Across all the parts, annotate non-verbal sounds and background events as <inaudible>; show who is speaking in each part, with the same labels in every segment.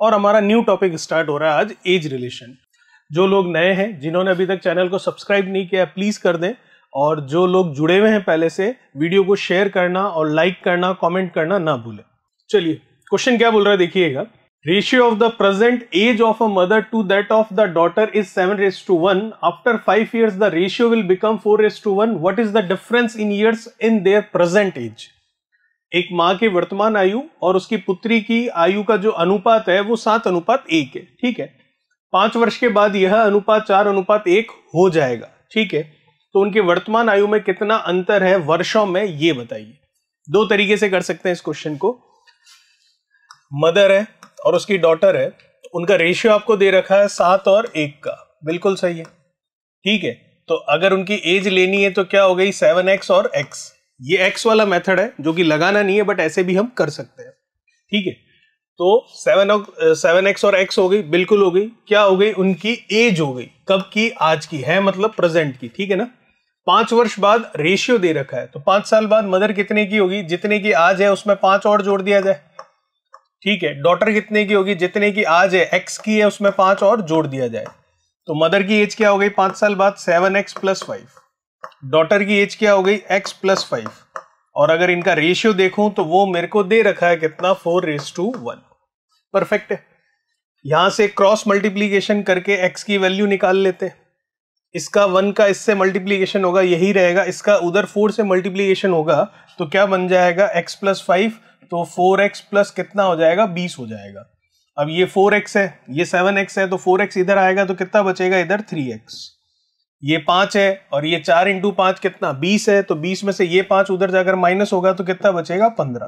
Speaker 1: और हमारा new topic start हो रहा है आज एज रिलेशन जो लोग नए हैं जिन्होंने अभी तक चैनल को सब्सक्राइब नहीं किया प्लीज़ कर दें और जो लोग जुड़े हुए हैं पहले से वीडियो को शेयर करना और लाइक करना कमेंट करना ना भूलें चलिए क्वेश्चन क्या बोल रहा है देखिएगा ratio of the present age of a mother to that of the daughter is seven is to one after five years the ratio will become four race to one what is the difference in years in their present age एक माँ की वर्तमान आयु और उसकी पुत्री की आयु का जो अनुपात है वो सात अनुपात एक है ठीक है पांच वर्ष के बाद यह अनुपात चार अनुपात एक हो जाएगा ठीक है तो उनके वर्तमान आयु में कितना अंतर है वर्षों में ये बताइए दो तरीके से कर सकते हैं इस क्वेश्चन को मदर है और उसकी डॉटर है उनका रेशियो आपको दे रखा है सात और एक का बिल्कुल सही है ठीक है तो अगर उनकी एज लेनी है तो क्या हो गई सेवन एक्स और एक्स ये एक्स वाला मेथड है जो कि लगाना नहीं है बट ऐसे भी हम कर सकते हैं ठीक है तो सेवन सेवन एक्स और एक्स हो गई बिल्कुल हो गई क्या हो गई उनकी एज हो गई कब की आज की है मतलब प्रेजेंट की ठीक है ना पांच वर्ष बाद रेशियो दे रखा है तो पांच साल बाद मदर कितने की होगी जितने की आज है उसमें पांच और जोड़ दिया जाए ठीक है डॉटर कितने की होगी जितने की आज है एक्स की है उसमें पांच और जोड़ दिया जाए तो मदर की एज क्या हो गई पांच साल बाद seven X plus five daughter की एज क्या हो गई एक्स प्लस फाइव और अगर इनका रेशियो देखूं तो वो मेरे को दे रखा है कितना four race to one perfect है यहां से क्रॉस मल्टीप्लीकेशन करके एक्स की वैल्यू निकाल लेते इसका वन का इससे मल्टीप्लीकेशन होगा यही रहेगा इसका उधर फोर से मल्टीप्लीकेशन होगा तो क्या बन जाएगा एक्स प्लस फाइव तो फोर एक्स प्लस कितना हो जाएगा बीस हो जाएगा अब ये फोर एक्स है ये सेवन एक्स है तो फोर एक्स इधर आएगा तो कितना बचेगा इधर थ्री एक्स ये पांच है और ये चार इंटू पांच कितना बीस है तो बीस में से ये पांच उधर जाकर माइनस होगा तो कितना बचेगा पंद्रह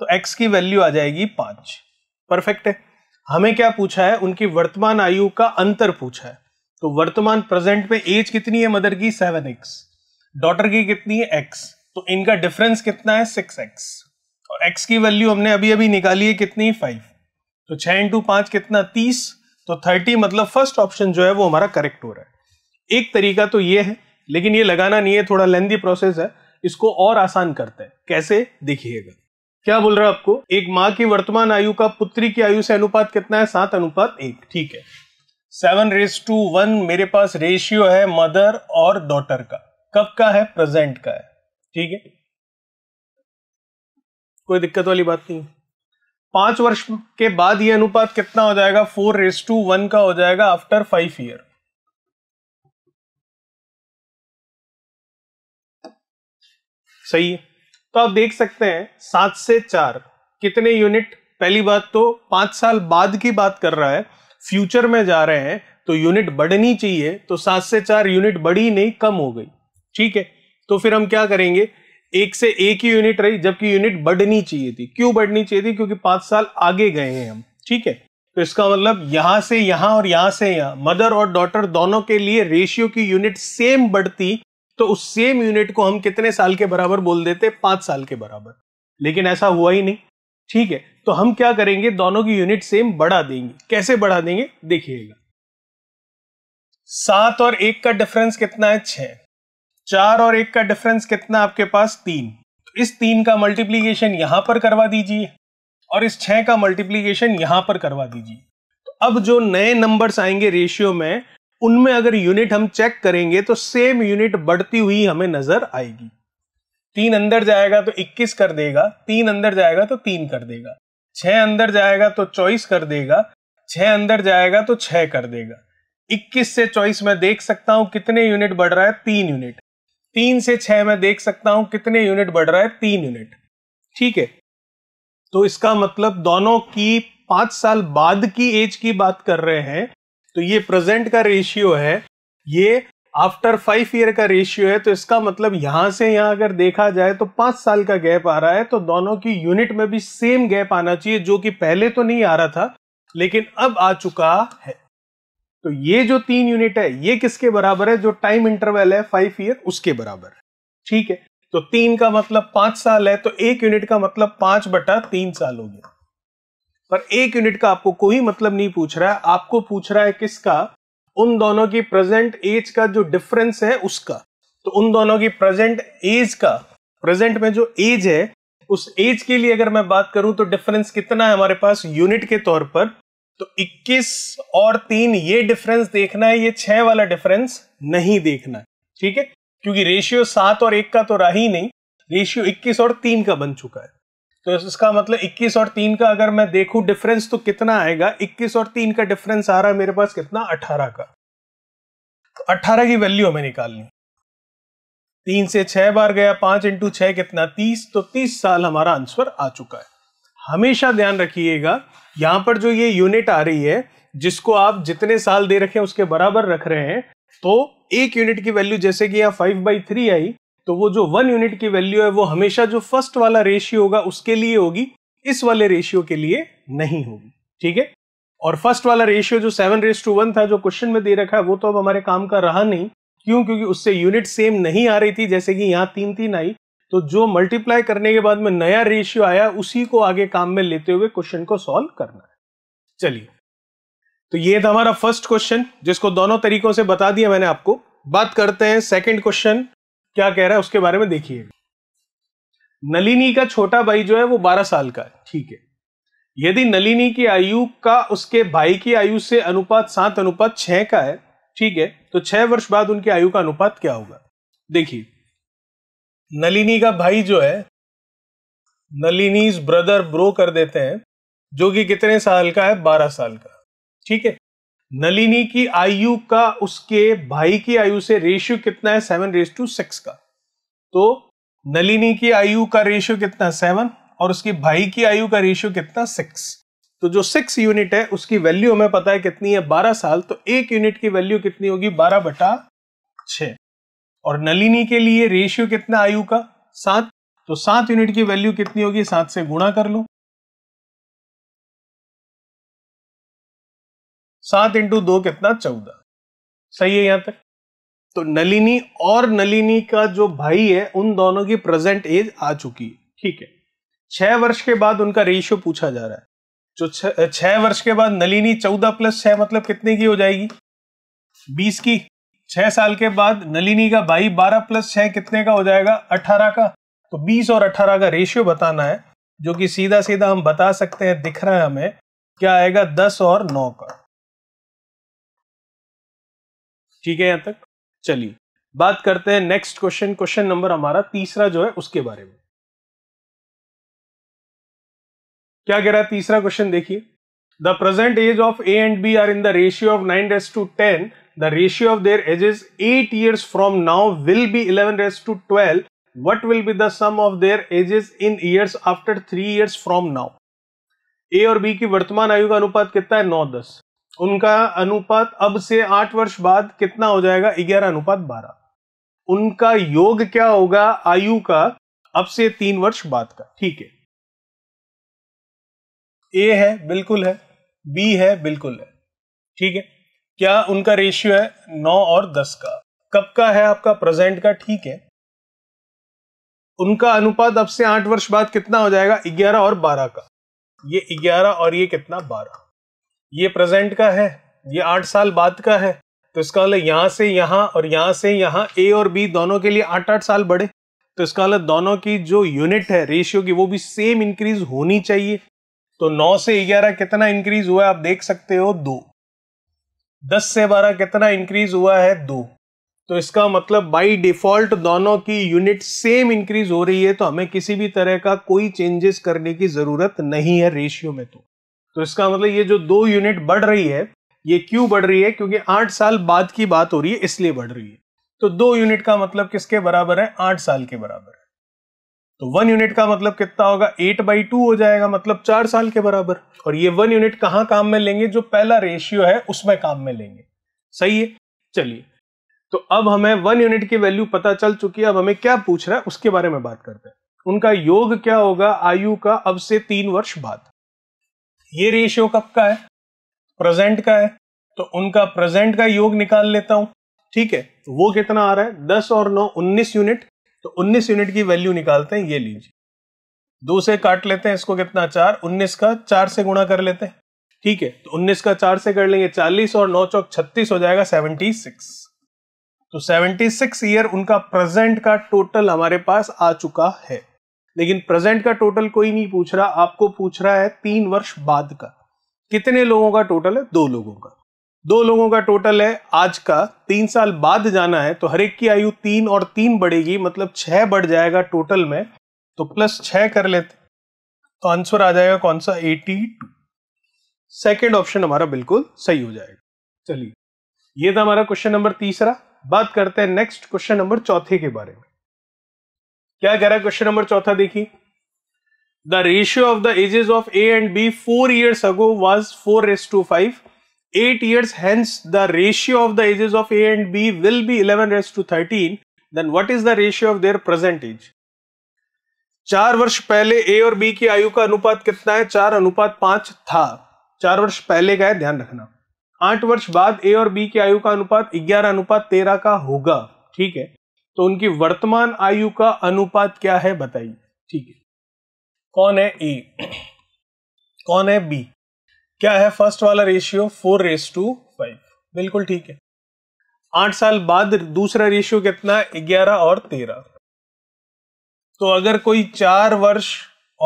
Speaker 1: तो एक्स की वैल्यू आ जाएगी पांच परफेक्ट है हमें क्या पूछा है उनकी वर्तमान आयु का अंतर पूछा है तो वर्तमान प्रेजेंट में एज कितनी है मदर की सेवन एक्स डॉटर की कितनी है एक्स तो इनका डिफरेंस कितना है सिक्स एक्स और एक्स की वैल्यू हमने अभी अभी निकाली है कितनी फाइव तो छह इंटू पांच कितना तीस तो थर्टी मतलब फर्स्ट ऑप्शन जो है वो हमारा करेक्ट हो रहा है एक तरीका तो ये है लेकिन ये लगाना नहीं है थोड़ा लेंदी प्रोसेस है इसको और आसान करता है कैसे देखिएगा क्या बोल रहा है आपको एक माँ की वर्तमान आयु का पुत्री की आयु से अनुपात कितना है सात अनुपात एक ठीक है सेवन रेस टू वन मेरे पास रेशियो है मदर और डॉटर का कब का है प्रेजेंट का है ठीक है कोई दिक्कत वाली बात नहीं पांच वर्ष के बाद ये
Speaker 2: अनुपात कितना हो जाएगा फोर रेस टू वन का हो जाएगा आफ्टर फाइव ईयर सही है तो आप देख सकते हैं सात से चार कितने यूनिट पहली बात तो पांच
Speaker 1: साल बाद की बात कर रहा है फ्यूचर में जा रहे हैं तो यूनिट बढ़नी चाहिए तो सात से चार यूनिट बढ़ी नहीं कम हो गई ठीक है तो फिर हम क्या करेंगे एक से एक ही यूनिट रही जबकि यूनिट बढ़नी चाहिए थी क्यों बढ़नी चाहिए थी क्योंकि पांच साल आगे गए हैं हम ठीक है तो इसका मतलब यहां से यहां और यहां से यहां मदर और डॉटर दोनों के लिए रेशियो की यूनिट सेम बढ़ती तो उस सेम यूनिट को हम कितने साल के बराबर बोल देते पांच साल के बराबर लेकिन ऐसा हुआ ही नहीं ठीक है तो हम क्या करेंगे दोनों की यूनिट सेम बढ़ा देंगे कैसे बढ़ा देंगे देखिएगा सात और एक का डिफरेंस कितना है छ चार और एक का डिफरेंस कितना आपके पास तीन तो इस तीन का मल्टीप्लीकेशन यहां पर करवा दीजिए और इस छह का मल्टीप्लीकेशन यहां पर करवा दीजिए तो अब जो नए नंबर्स आएंगे रेशियो में उनमें अगर यूनिट हम चेक करेंगे तो सेम यूनिट बढ़ती हुई हमें नजर आएगी तीन अंदर जाएगा तो 21 कर देगा तीन अंदर जाएगा तो तीन कर देगा छह अंदर जाएगा तो चौबीस कर देगा छह अंदर जाएगा तो छह कर देगा 21 से चौबीस में देख सकता हूं कितने यूनिट बढ़ रहा है तीन यूनिट तीन से छह में देख सकता हूं कितने यूनिट बढ़ रहा है तीन यूनिट ठीक है तो इसका मतलब दोनों की पांच साल बाद की एज की बात कर रहे हैं तो ये प्रेजेंट का रेशियो है ये आफ्टर फाइव ईयर का रेशियो है तो इसका मतलब यहां से यहां अगर देखा जाए तो पांच साल का गैप आ रहा है तो दोनों की यूनिट में भी सेम गैप आना चाहिए जो कि पहले तो नहीं आ रहा था लेकिन अब आ चुका है तो ये जो तीन यूनिट है ये किसके बराबर है जो टाइम इंटरवल है फाइव ईयर उसके बराबर है ठीक है तो तीन का मतलब पांच साल है तो एक यूनिट का मतलब पांच बटा तीन साल हो गया पर एक यूनिट का आपको कोई मतलब नहीं पूछ रहा है आपको पूछ रहा है किसका उन दोनों की प्रेजेंट एज का जो डिफरेंस है उसका तो उन दोनों की प्रेजेंट एज का प्रेजेंट में जो एज है उस एज के लिए अगर मैं बात करूं तो डिफरेंस कितना है हमारे पास यूनिट के तौर पर तो 21 और 3 ये डिफरेंस देखना है ये 6 वाला डिफरेंस नहीं देखना है ठीक है क्योंकि रेशियो सात और एक का तो रहा ही नहीं रेशियो 21 और 3 का बन चुका है तो इसका मतलब 21 और 3 का अगर मैं देखूं डिफरेंस तो कितना आएगा 21 और 3 का डिफरेंस आ रहा है मेरे पास कितना 18 का तो 18 की वैल्यू हमें निकालनी तीन से छह बार गया पांच इंटू छह कितना तीस तो तीस साल हमारा आंसर आ चुका है हमेशा ध्यान रखिएगा यहां पर जो ये यूनिट आ रही है जिसको आप जितने साल दे रखे हैं उसके बराबर रख रहे हैं तो एक यूनिट की वैल्यू जैसे कि यहाँ फाइव बाई थ्री आई तो वो जो वन यूनिट की वैल्यू है वो हमेशा जो फर्स्ट वाला रेशियो होगा उसके लिए होगी इस वाले रेशियो के लिए नहीं होगी ठीक है और फर्स्ट वाला रेशियो जो सेवन रेस टू वन था जो क्वेश्चन में दे रखा है वो तो अब हमारे काम का रहा नहीं क्यों क्योंकि उससे यूनिट सेम नहीं आ रही थी जैसे कि यहाँ तीन तीन आई तो जो मल्टीप्लाई करने के बाद में नया रेशियो आया उसी को आगे काम में लेते हुए क्वेश्चन को सॉल्व करना है चलिए तो ये था हमारा फर्स्ट क्वेश्चन जिसको दोनों तरीकों से बता दिया मैंने आपको बात करते हैं सेकंड क्वेश्चन क्या कह रहा है उसके बारे में देखिए नलिनी का छोटा भाई जो है वो बारह साल का है ठीक है यदि नलिनी की आयु का उसके भाई की आयु से अनुपात सात अनुपात छह का है ठीक है तो छह वर्ष बाद उनकी आयु का अनुपात क्या होगा देखिए नलिनी का भाई जो है नलिनीज ब्रदर ब्रो कर देते हैं जो कि कितने साल का है बारह साल का ठीक है नलिनी की आयु का उसके भाई की आयु से रेशियो कितना है सेवन रेस टू सिक्स का तो नलिनी की आयु का रेशियो कितना सेवन और उसके भाई की आयु का रेशियो कितना सिक्स तो जो सिक्स यूनिट है उसकी वैल्यू हमें पता है कितनी है बारह साल तो एक यूनिट की वैल्यू कितनी होगी बारह बटा
Speaker 2: छ और नलिनी के लिए रेशियो कितना आयु का सात तो सात यूनिट की वैल्यू कितनी होगी सात से गुणा कर लो सात इंटू दो कितना चौदह सही है यहां तक
Speaker 1: तो नलिनी और नलिनी का जो भाई है उन दोनों की प्रेजेंट एज आ चुकी है ठीक है छह वर्ष के बाद उनका रेशियो पूछा जा रहा है जो छह वर्ष के बाद नलिनी चौदह प्लस छह मतलब कितने की हो जाएगी बीस की छह साल के बाद नलिनी का भाई बारह प्लस छह कितने का हो जाएगा अठारह का तो बीस और अठारह का रेशियो बताना है जो कि सीधा सीधा हम बता सकते हैं दिख रहा है हमें क्या आएगा दस और नौ का
Speaker 2: ठीक है यहां तक चलिए बात करते हैं नेक्स्ट क्वेश्चन क्वेश्चन नंबर हमारा तीसरा जो है उसके बारे में क्या कह रहा है तीसरा क्वेश्चन देखिए
Speaker 1: the present age of A and B are in the ratio of nine रेस to ten the ratio of their ages eight years from now will be eleven रेस to twelve what will be the sum of their ages in years after three years from now A और B की वर्तमान आयु का अनुपात कितना है नौ दस उनका अनुपात अब से आठ वर्ष बाद कितना हो जाएगा ग्यारह अनुपात बारह उनका योग क्या होगा आयु का अब से तीन वर्ष बाद का ठीक है ए है बिल्कुल है बी है बिल्कुल है ठीक है क्या उनका रेशियो है नौ और दस का कब का है आपका प्रेजेंट का ठीक है उनका अनुपात अब से आठ वर्ष बाद कितना हो जाएगा ग्यारह और बारह का ये ग्यारह और ये कितना बारह ये प्रेजेंट का है ये आठ साल बाद का है तो इसका मतलब यहाँ से यहाँ और यहाँ से यहाँ ए और बी दोनों के लिए आठ आठ साल बढ़े तो इसका मतलब दोनों की जो यूनिट है रेशियो की वो भी सेम इंक्रीज होनी चाहिए तो नौ से ग्यारह कितना इंक्रीज हुआ है आप देख सकते हो दो दस से बारह कितना इंक्रीज हुआ है दो तो इसका मतलब बाय डिफॉल्ट दोनों की यूनिट सेम इंक्रीज हो रही है तो हमें किसी भी तरह का कोई चेंजेस करने की जरूरत नहीं है रेशियो में तो तो इसका मतलब ये जो दो यूनिट बढ़ रही है ये क्यों बढ़ रही है क्योंकि आठ साल बाद की बात हो रही है इसलिए बढ़ रही है तो दो यूनिट का मतलब किसके बराबर है आठ साल के बराबर है तो वन यूनिट का मतलब कितना होगा एट बाई टू हो जाएगा मतलब चार साल के बराबर और ये वन यूनिट कहां काम में लेंगे जो पहला रेशियो है उसमें काम में लेंगे सही है चलिए तो अब हमें वन यूनिट की वैल्यू पता चल चुकी है अब हमें क्या पूछ रहा है उसके बारे में बात करते हैं उनका योग क्या होगा आयु का अब से तीन वर्ष बाद ये रेशियो कब का है प्रेजेंट का है तो उनका प्रेजेंट का योग निकाल लेता हूं ठीक है तो वो कितना आ रहा है दस और नौ उन्नीस यूनिट तो उन्नीस यूनिट की वैल्यू निकालते हैं ये लीजिए दो से काट लेते हैं इसको कितना चार उन्नीस का चार से गुणा कर लेते हैं ठीक है तो उन्नीस का चार से कर लेंगे चालीस और नौ चौक छत्तीस हो जाएगा सेवनटी सिक्स तो सेवेंटी सिक्स ईयर उनका प्रेजेंट का टोटल हमारे पास आ चुका है लेकिन प्रेजेंट का टोटल कोई नहीं पूछ रहा आपको पूछ रहा है तीन वर्ष बाद का कितने लोगों का टोटल है दो लोगों का दो लोगों का टोटल है आज का तीन साल बाद जाना है तो हरेक की आयु तीन और तीन बढ़ेगी मतलब छह बढ़ जाएगा टोटल में तो प्लस छह कर लेते तो आंसर आ जाएगा कौन सा एटी टू सेकेंड ऑप्शन हमारा बिल्कुल सही हो जाएगा चलिए ये था हमारा क्वेश्चन नंबर तीसरा बात करते हैं नेक्स्ट क्वेश्चन नंबर चौथे के बारे में क्या कह रहा है क्वेश्चन नंबर चौथा देखिए the ratio of the ages of A and B four years ago was four race to five eight years hence the ratio of the ages of A and B will be eleven रेस to thirteen then what is the ratio of their present age चार वर्ष पहले ए और B की आयु का अनुपात कितना है चार अनुपात पांच था चार वर्ष पहले का है ध्यान रखना आठ वर्ष बाद ए और बी की आयु का अनुपात ग्यारह अनुपात तेरह का होगा ठीक है तो उनकी वर्तमान आयु का अनुपात क्या है बताइए ठीक है कौन है ए <clears throat> कौन है बी क्या है फर्स्ट वाला ratio four race to five बिल्कुल ठीक है आठ साल बाद दूसरा रेशियो कितना है ग्यारह और तेरह तो अगर कोई चार वर्ष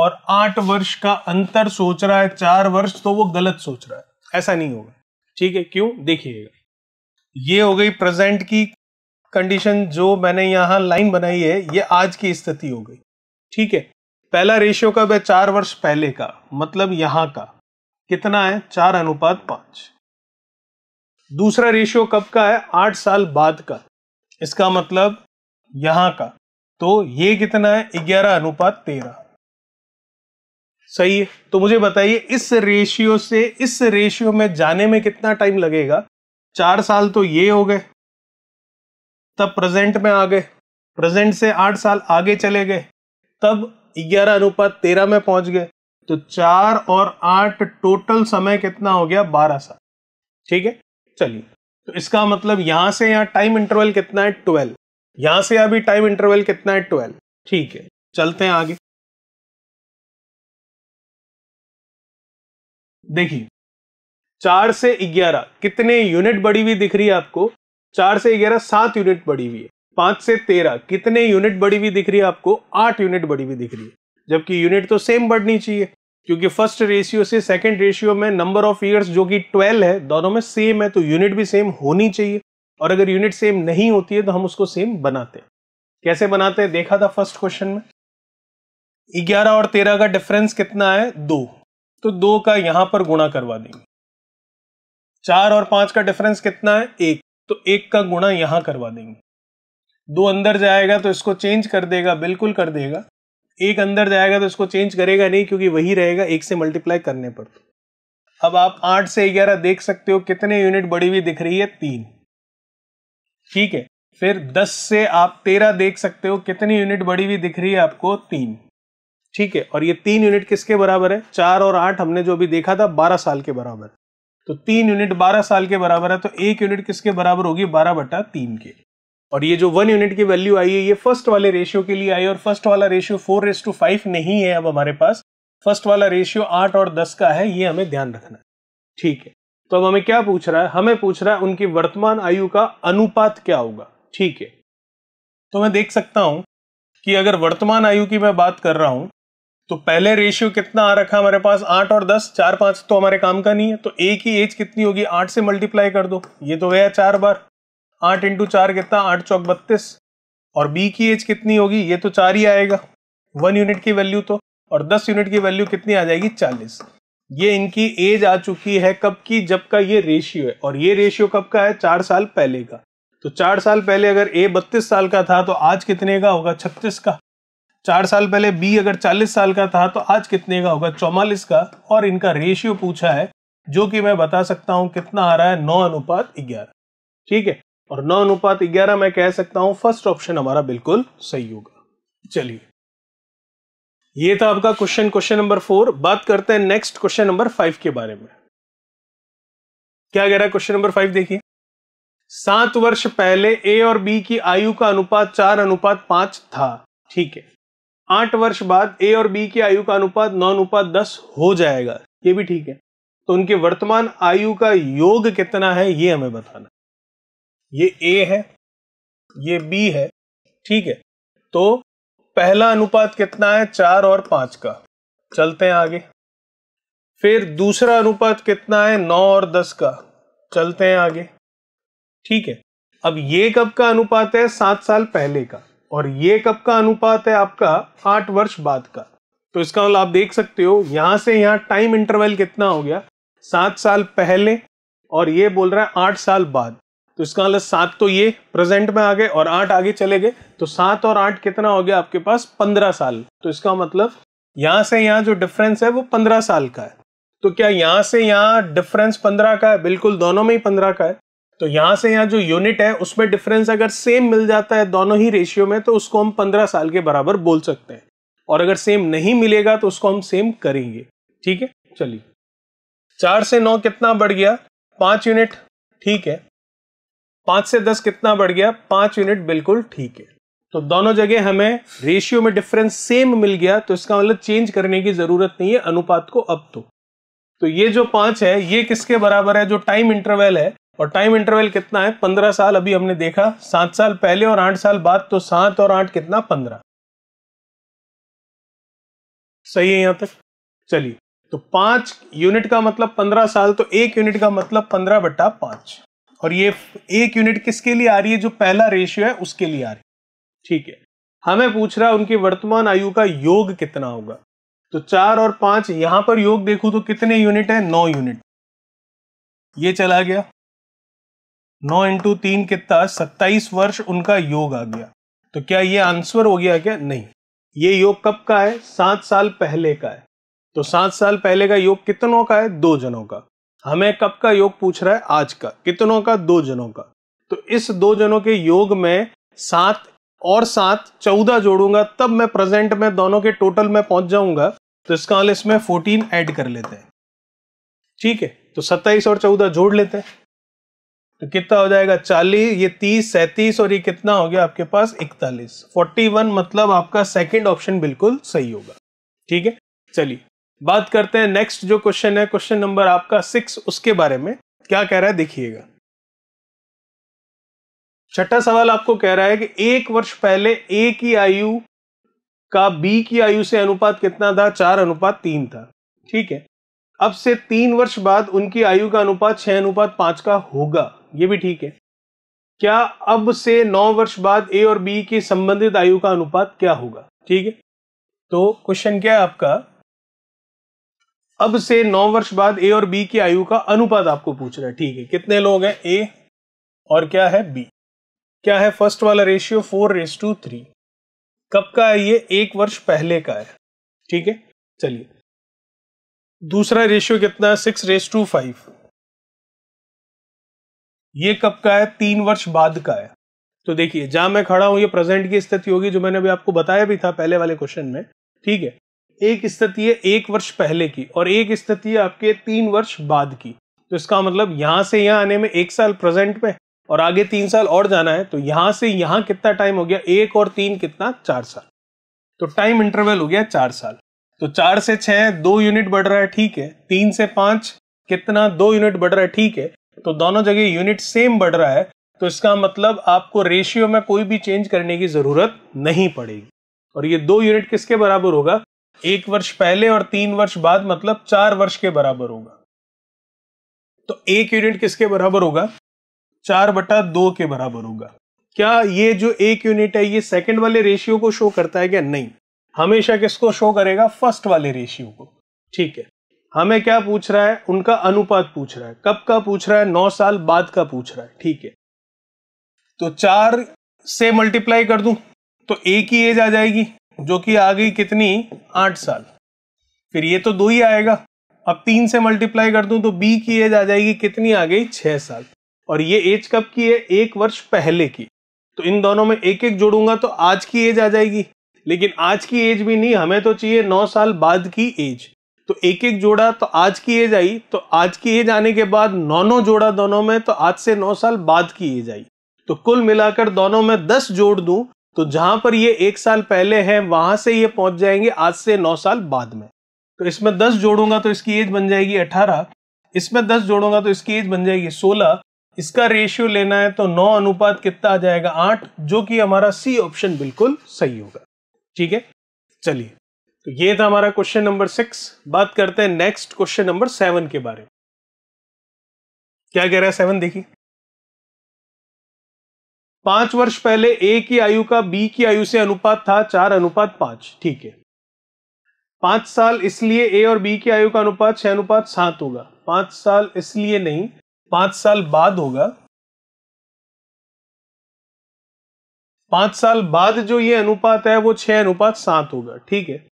Speaker 1: और आठ वर्ष का अंतर सोच रहा है चार वर्ष तो वो गलत सोच रहा है ऐसा नहीं होगा ठीक है क्यों देखिएगा ये हो गई प्रेजेंट की कंडीशन जो मैंने यहाँ लाइन बनाई है ये आज की स्थिति हो गई ठीक है पहला रेशियो कब है चार वर्ष पहले का मतलब यहाँ का कितना है चार अनुपात पांच दूसरा रेशियो कब का है आठ साल बाद का इसका मतलब यहाँ का तो ये कितना है ग्यारह अनुपात तेरह सही है तो मुझे बताइए इस रेशियो से इस रेशियो में जाने में कितना टाइम लगेगा चार साल तो ये हो गए तब प्रेजेंट में आ गए प्रेजेंट से आठ साल आगे चले गए तब ग्यारह अनुपात तेरह में पहुंच गए तो चार और आठ टोटल समय कितना हो गया बारह साल ठीक है चलिए तो इसका मतलब यहां से यहाँ टाइम इंटरवल
Speaker 2: कितना है ट्वेल्व यहां से अभी टाइम इंटरवल कितना है ट्वेल्व ठीक है चलते हैं आगे देखिए चार से ग्यारह कितने यूनिट बड़ी हुई दिख रही है आपको चार से ग्यारह
Speaker 1: सात यूनिट बढ़ी हुई है पांच से तेरह कितने यूनिट बढ़ी हुई दिख रही है आपको आठ यूनिट बढ़ी हुई दिख रही है जबकि यूनिट तो सेम बढ़नी चाहिए क्योंकि फर्स्ट रेशियो से सेकंड रेशियो में नंबर ऑफ ईयर्स जो कि ट्वेल्व है दोनों में सेम है तो यूनिट भी सेम होनी चाहिए और अगर यूनिट सेम नहीं होती है तो हम उसको सेम बनाते हैं कैसे बनाते हैं देखा था फर्स्ट क्वेश्चन में ग्यारह और तेरह का डिफरेंस कितना है दो तो दो का यहां पर गुणा करवा देंगे चार और पांच का डिफरेंस कितना है एक तो एक का गुणा यहाँ करवा देंगे दो अंदर जाएगा तो इसको चेंज कर देगा बिल्कुल कर देगा एक अंदर जाएगा तो इसको चेंज करेगा नहीं क्योंकि वही रहेगा एक से मल्टीप्लाई करने पर अब आप आठ से ग्यारह देख सकते हो कितने यूनिट बड़ी हुई दिख रही है तीन ठीक है फिर दस से आप तेरह देख सकते हो कितनी यूनिट बड़ी हुई दिख रही है आपको तीन ठीक है और ये तीन यूनिट किसके बराबर है चार और आठ हमने जो अभी देखा था बारह साल के बराबर तो तीन यूनिट बारह साल के बराबर है तो एक यूनिट किसके बराबर होगी बारह बटा तीन के और ये जो वन यूनिट की वैल्यू आई है ये फर्स्ट वाले रेशियो के लिए आई और फर्स्ट वाला ratio four race to five नहीं है अब हमारे पास फर्स्ट वाला रेशियो आठ और दस का है ये हमें ध्यान रखना है ठीक है तो अब हमें क्या पूछ रहा है हमें पूछ रहा है उनकी वर्तमान आयु का अनुपात क्या होगा ठीक है तो मैं देख सकता हूं कि अगर वर्तमान आयु की मैं बात कर रहा हूं तो पहले रेशियो कितना आ रखा हमारे पास आठ और दस चार पांच तो हमारे काम का नहीं है तो ए की एज कितनी होगी आठ से मल्टीप्लाई कर दो ये तो गया चार बार आठ इंटू चार कितना आठ चौक बत्तीस और बी की एज कितनी होगी ये तो चार ही आएगा वन यूनिट की वैल्यू तो और दस यूनिट की वैल्यू कितनी आ जाएगी चालीस ये इनकी एज आ चुकी है कब की जब का ये रेशियो है और ये रेशियो कब का है चार साल पहले का तो चार साल पहले अगर ए बत्तीस साल का था तो आज कितने का होगा छत्तीस का चार साल पहले बी अगर चालीस साल का था तो आज कितने का होगा चौमालीस का और इनका रेशियो पूछा है जो कि मैं बता सकता हूं कितना आ रहा है नौ अनुपात ग्यारह ठीक है और नौ अनुपात ग्यारह मैं कह सकता हूं फर्स्ट ऑप्शन हमारा बिल्कुल सही होगा चलिए ये था आपका क्वेश्चन क्वेश्चन नंबर फोर बात करते हैं नेक्स्ट क्वेश्चन नंबर फाइव के बारे में क्या कह रहा है क्वेश्चन नंबर फाइव देखिए सात वर्ष पहले ए और बी की आयु का अनुपात चार अनुपात पांच था ठीक है आठ वर्ष बाद ए और बी की आयु का अनुपात नौ अनुपात दस हो जाएगा ये भी ठीक है तो उनके वर्तमान आयु का योग कितना है ये हमें बताना ये ए है ये बी है ठीक है तो पहला अनुपात कितना है चार और पांच का चलते हैं आगे फिर दूसरा अनुपात कितना है नौ और दस का चलते हैं आगे ठीक है अब ये कब का अनुपात है सात साल पहले का और ये कब का अनुपात है आपका आठ वर्ष बाद का तो इसका मतलब आप देख सकते हो यहाँ से यहाँ टाइम इंटरवल कितना हो गया सात साल पहले और ये बोल रहा है आठ साल बाद तो इसका मतलब सात तो ये प्रेजेंट में आ गए और आठ आगे चले गए तो सात और आठ कितना हो गया आपके पास पंद्रह साल तो इसका मतलब यहाँ से यहाँ जो डिफरेंस है वो पंद्रह साल का है तो क्या यहाँ से यहाँ डिफरेंस पंद्रह का है बिल्कुल दोनों में ही पंद्रह का है तो यहाँ से यहाँ जो यूनिट है उसमें डिफरेंस अगर सेम मिल जाता है दोनों ही रेशियो में तो उसको हम पंद्रह साल के बराबर बोल सकते हैं और अगर सेम नहीं मिलेगा तो उसको हम सेम करेंगे ठीक है चलिए चार से नौ कितना बढ़ गया पाँच यूनिट ठीक है पाँच से दस कितना बढ़ गया पाँच यूनिट बिल्कुल ठीक है तो दोनों जगह हमें रेशियो में डिफरेंस सेम मिल गया तो इसका मतलब चेंज करने की ज़रूरत नहीं है अनुपात को अब तो तो ये जो पांच है ये किसके बराबर है जो टाइम इंटरवल है और टाइम इंटरवल कितना है पंद्रह साल अभी हमने देखा सात साल पहले और आठ साल बाद तो सात और आठ कितना पंद्रह सही है यहां तक चलिए तो पांच यूनिट का मतलब पंद्रह साल तो एक यूनिट का मतलब पंद्रह बटा पांच और ये एक यूनिट किसके लिए आ रही है जो पहला रेशियो है उसके लिए आ रही है ठीक है हमें पूछ रहा है उनकी वर्तमान आयु का योग कितना होगा तो चार और पांच यहां पर योग देखू तो कितने यूनिट है नौ यूनिट ये चला गया नौ इंटू तीन कितना सत्ताईस वर्ष उनका योग आ गया तो क्या ये आंसर हो गया क्या नहीं ये योग कब का है सात साल पहले का है तो सात साल पहले का योग कितनों का है दो जनों का हमें कब का योग पूछ रहा है आज का कितनों का दो जनों का तो इस दो जनों के योग में सात और सात चौदह जोड़ूंगा तब मैं प्रेजेंट में दोनों के टोटल में पहुंच जाऊंगा तो इसका इसमें फोर्टीन ऐड कर लेते हैं ठीक है तो सत्ताईस और चौदह जोड़ लेते हैं तो कितना हो जाएगा चालीस ये तीस सैंतीस और ये कितना हो गया आपके पास इकतालीस फोर्टी वन मतलब आपका सेकेंड ऑप्शन बिल्कुल सही होगा ठीक है चलिए बात करते हैं नेक्स्ट जो क्वेश्चन है क्वेश्चन नंबर आपका सिक्स उसके बारे में क्या कह रहा है देखिएगा छठा सवाल आपको कह रहा है कि एक वर्ष पहले ए की आयु का बी की आयु से अनुपात कितना था चार अनुपात तीन था ठीक है अब से तीन वर्ष बाद उनकी आयु का अनुपात छह अनुपात पांच का होगा ये भी ठीक है क्या अब से नौ वर्ष बाद ए और बी की संबंधित आयु का अनुपात क्या होगा ठीक है तो क्वेश्चन क्या है आपका अब से नौ वर्ष बाद ए और बी की आयु का अनुपात आपको पूछ रहा है ठीक है कितने लोग हैं ए और क्या है बी क्या है फर्स्ट वाला ratio four race to three कब का है ये एक वर्ष पहले का है
Speaker 2: ठीक है चलिए दूसरा रेशियो कितना है सिक्स रेस टू फाइव ये कब का है तीन वर्ष बाद का है
Speaker 1: तो देखिए जहां मैं खड़ा हूं ये प्रेजेंट की स्थिति होगी जो मैंने अभी आपको बताया भी था पहले वाले क्वेश्चन में ठीक है एक स्थिति है एक वर्ष पहले की और एक स्थिति है आपके तीन वर्ष बाद की तो इसका मतलब यहां से यहां आने में एक साल प्रेजेंट में और आगे तीन साल और जाना है तो यहां से यहां कितना टाइम हो गया एक और तीन कितना चार साल तो टाइम इंटरवल हो गया चार साल तो चार से छह दो यूनिट बढ़ रहा है ठीक है तीन से पांच कितना दो यूनिट बढ़ रहा है ठीक है तो दोनों जगह यूनिट सेम बढ़ रहा है तो इसका मतलब आपको रेशियो में कोई भी चेंज करने की ज़रूरत नहीं पड़ेगी और ये दो यूनिट किसके बराबर होगा एक वर्ष पहले और तीन वर्ष बाद मतलब चार वर्ष के बराबर होगा तो एक यूनिट किसके बराबर होगा चार बटा दो के बराबर होगा क्या ये जो एक यूनिट है ये सेकंड वाले रेशियो को शो करता है क्या नहीं हमेशा किसको शो करेगा फर्स्ट वाले रेशियो को ठीक है हमें क्या पूछ रहा है उनका अनुपात पूछ रहा है कब का पूछ रहा है नौ साल बाद का पूछ रहा है ठीक है तो चार से मल्टीप्लाई कर दूं तो एक ही एज आ जाएगी जो कि आ गई कितनी आठ साल फिर ये तो दो ही आएगा अब तीन से मल्टीप्लाई कर दूं तो बी की एज आ जाएगी कितनी आ गई छह साल और ये एज कब की है एक वर्ष पहले की तो इन दोनों में एक एक जोड़ूंगा तो आज की एज आ जाएगी लेकिन आज की एज भी नहीं हमें तो चाहिए नौ साल बाद की एज तो एक एक जोड़ा तो आज की एज आई तो आज की एज आने के बाद नौ नौ जोड़ा दोनों में तो आज से नौ साल बाद की एज आई तो कुल मिलाकर दोनों में दस जोड़ दूं तो जहां पर ये एक साल पहले हैं वहां से ये पहुंच जाएंगे आज से नौ साल बाद में तो इसमें दस जोड़ूंगा तो इसकी एज बन जाएगी अठारह इसमें दस जोड़ूंगा तो इसकी एज बन जाएगी सोलह इसका रेशियो लेना है तो नौ अनुपात कितना आ जाएगा आठ जो कि हमारा सी ऑप्शन बिल्कुल सही होगा ठीक है चलिए
Speaker 2: तो ये था हमारा क्वेश्चन नंबर सिक्स बात करते हैं नेक्स्ट क्वेश्चन नंबर सेवन के बारे में क्या कह रहा है सेवन देखिए पांच वर्ष पहले ए की आयु का बी की आयु से अनुपात था चार अनुपात पांच ठीक है
Speaker 1: पांच साल इसलिए ए और बी की आयु का अनुपात छह अनुपात सात होगा पांच साल
Speaker 2: इसलिए नहीं पांच साल बाद होगा पांच साल बाद जो ये अनुपात है वो छह अनुपात सात होगा ठीक है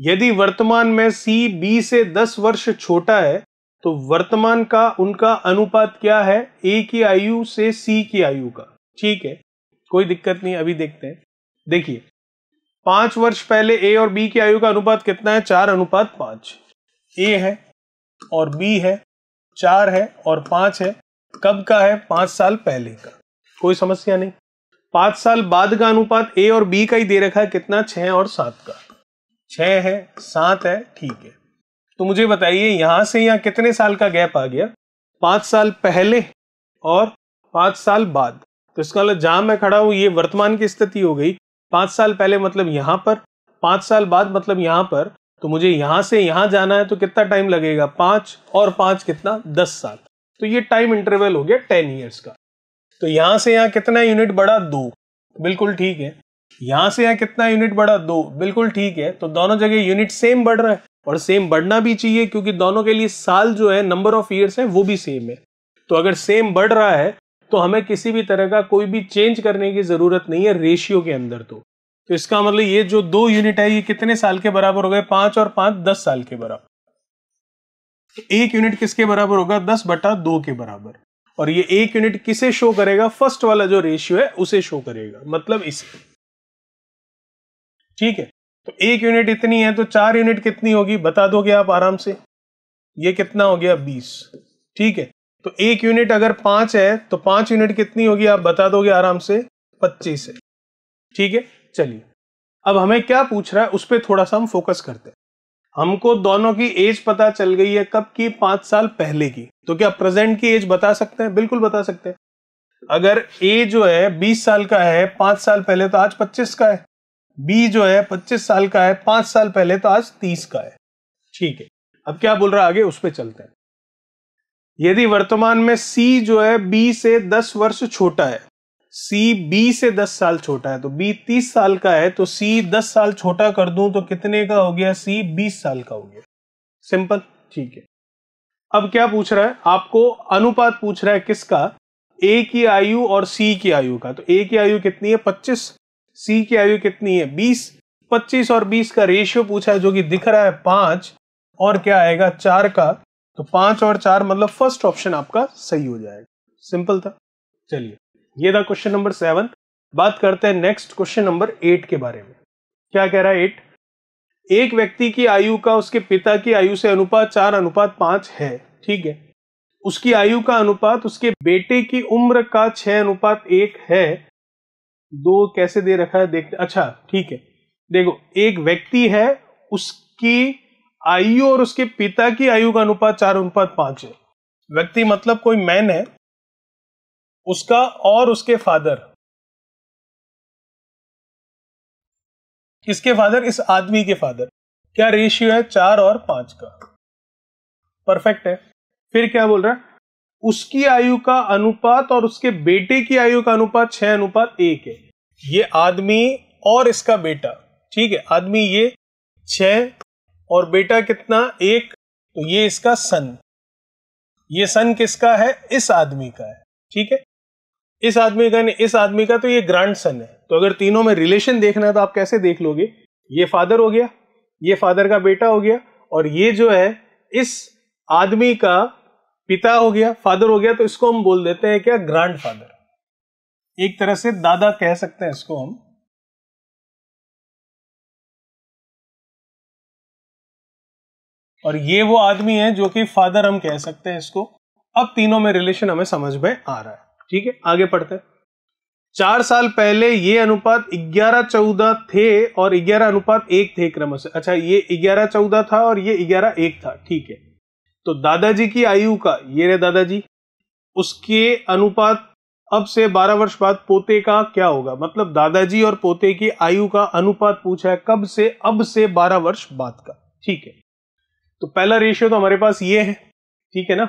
Speaker 1: यदि वर्तमान में सी बी से 10 वर्ष छोटा है तो वर्तमान का उनका अनुपात क्या है ए की आयु से सी की आयु का ठीक है कोई दिक्कत नहीं अभी देखते हैं देखिए पांच वर्ष पहले ए और बी की आयु का अनुपात कितना है चार अनुपात पांच ए है और बी है चार है और पांच है कब का है पांच साल पहले का कोई समस्या नहीं पांच साल बाद का अनुपात ए और बी का ही दे रखा है कितना छह और सात का छह है सात है ठीक है तो मुझे बताइए यहां से यहाँ कितने साल का गैप आ गया पांच साल पहले और पांच साल बाद तो इसका मतलब जहां मैं खड़ा हूं ये वर्तमान की स्थिति हो गई पांच साल पहले मतलब यहां पर पांच साल बाद मतलब यहां पर तो मुझे यहां से यहां जाना है तो कितना टाइम लगेगा पांच और पांच कितना दस साल तो ये टाइम इंटरवल हो गया टेन ईयर्स का तो यहां से यहाँ कितना यूनिट बढ़ा दो बिल्कुल ठीक है यहाँ से यहाँ कितना यूनिट बढ़ा दो बिल्कुल ठीक है तो दोनों जगह यूनिट सेम बढ़ रहा है और सेम बढ़ना भी चाहिए क्योंकि दोनों के लिए साल जो है नंबर ऑफ ईयर्स है वो भी सेम है तो अगर सेम बढ़ रहा है तो हमें किसी भी तरह का कोई भी चेंज करने की ज़रूरत नहीं है रेशियो के अंदर तो तो इसका मतलब ये जो दो यूनिट है ये कितने साल के बराबर हो गए पांच और पांच दस साल के बराबर एक यूनिट किसके बराबर होगा दस बटा दो के बराबर और ये एक यूनिट किसे शो करेगा फर्स्ट वाला जो रेशियो है उसे शो करेगा मतलब इसे ठीक है तो एक यूनिट इतनी है तो चार यूनिट कितनी होगी बता दोगे आप आराम से ये कितना हो गया बीस ठीक है तो एक यूनिट अगर पांच है तो पांच यूनिट कितनी होगी आप बता दोगे आराम से पच्चीस है ठीक है चलिए अब हमें क्या पूछ रहा है उस पर थोड़ा सा हम फोकस करते हैं हमको दोनों की एज पता चल गई है कब की पांच साल पहले की तो क्या प्रेजेंट की एज बता सकते हैं बिल्कुल बता सकते हैं अगर एज जो है बीस साल का है पांच साल पहले तो आज पच्चीस का है बी जो है पच्चीस साल का है पांच साल पहले तो आज तीस का है ठीक है अब क्या बोल रहा आगे उस पर चलते हैं यदि वर्तमान में सी जो है बी से दस वर्ष छोटा है सी बी से दस साल छोटा है तो बी तीस साल का है तो सी दस साल छोटा कर दूं तो कितने का हो गया सी बीस साल का हो गया सिंपल ठीक है अब क्या पूछ रहा है आपको अनुपात पूछ रहा है किसका ए की आयु और सी की आयु का तो ए की आयु कितनी है पच्चीस सी की आयु कितनी है बीस पच्चीस और बीस का रेशियो पूछा है जो कि दिख रहा है पांच और क्या आएगा चार का तो पांच और चार मतलब फर्स्ट ऑप्शन आपका सही हो जाएगा सिंपल था चलिए ये था क्वेश्चन नंबर सेवन बात करते हैं नेक्स्ट क्वेश्चन नंबर एट के बारे में क्या कह रहा है एट एक व्यक्ति की आयु का उसके पिता की आयु से अनुपात चार अनुपात पांच है ठीक है उसकी आयु का अनुपात उसके बेटे की उम्र का छह अनुपात एक है दो कैसे दे रखा है देख अच्छा ठीक है देखो एक व्यक्ति है उसकी आयु और उसके पिता की आयु का अनुपात चार अनुपात पांच है
Speaker 2: व्यक्ति मतलब कोई मैन है उसका और उसके फादर किसके फादर इस आदमी के फादर क्या रेशियो है चार और पांच का परफेक्ट है फिर क्या बोल रहा
Speaker 1: है उसकी आयु का अनुपात और उसके बेटे की आयु का अनुपात छह अनुपात एक है ये आदमी और इसका बेटा ठीक है आदमी ये छह और बेटा कितना एक तो ये इसका सन ये सन किसका है इस आदमी का है ठीक है इस आदमी का नहीं इस आदमी का तो ये ग्रांड सन है तो अगर तीनों में रिलेशन देखना है तो आप कैसे देख लोगे ये फादर हो गया ये फादर का बेटा हो गया और ये जो है इस आदमी का पिता
Speaker 2: हो गया फादर हो गया तो इसको हम बोल देते हैं क्या ग्रैंड फादर एक तरह से दादा कह सकते हैं इसको हम और ये वो आदमी है जो कि फादर हम कह सकते हैं इसको
Speaker 1: अब तीनों में रिलेशन हमें समझ में आ रहा है ठीक है आगे पढ़ते हैं चार साल पहले ये अनुपात 11 चौदह थे और 11 अनुपात एक थे क्रमश अच्छा ये 11 चौदह था और ये 11 एक था ठीक है तो दादाजी की आयु का ये रहे दादाजी उसके अनुपात अब से 12 वर्ष बाद पोते का क्या होगा मतलब दादाजी और पोते की आयु का अनुपात पूछा है कब से अब से 12 वर्ष बाद का ठीक है तो पहला रेशियो तो हमारे पास ये है ठीक है ना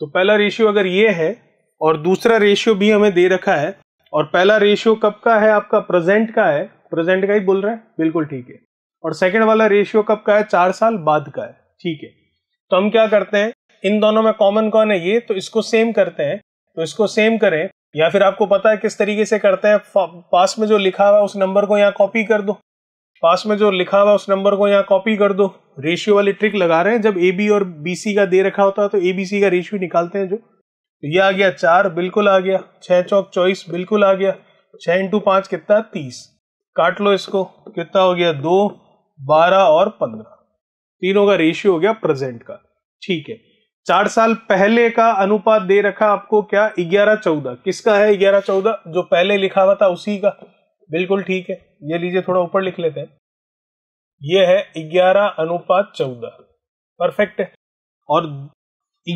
Speaker 1: तो पहला रेशियो अगर ये है और दूसरा रेशियो भी हमें दे रखा है और पहला रेशियो कब का है आपका प्रेजेंट का है प्रेजेंट का ही बोल रहे हैं बिल्कुल ठीक है और सेकेंड वाला रेशियो कब का है चार साल बाद का है ठीक है तो हम क्या करते हैं इन दोनों में कॉमन कौन है ये तो इसको सेम करते हैं तो इसको सेम करें या फिर आपको पता है किस तरीके से करते हैं पास में जो लिखा हुआ उस नंबर को यहाँ कॉपी कर दो पास में जो लिखा हुआ उस नंबर को यहाँ कॉपी कर दो रेशियो वाली ट्रिक लगा रहे हैं जब ए बी और बी सी का दे रखा होता है तो ए बी सी का रेशियो निकालते हैं जो तो ये आ गया चार बिल्कुल आ गया छः चौक चौबीस बिल्कुल आ गया छः इंटू पाँच कितना तीस काट लो इसको कितना हो गया दो बारह और पंद्रह तीनों का रेशियो हो गया प्रेजेंट का ठीक है चार साल पहले का अनुपात दे रखा आपको क्या ग्यारह चौदह किसका है ग्यारह चौदह जो पहले लिखा हुआ था उसी का बिल्कुल ठीक है ये लीजिए थोड़ा ऊपर लिख लेते हैं ये है ग्यारह अनुपात चौदह परफेक्ट है और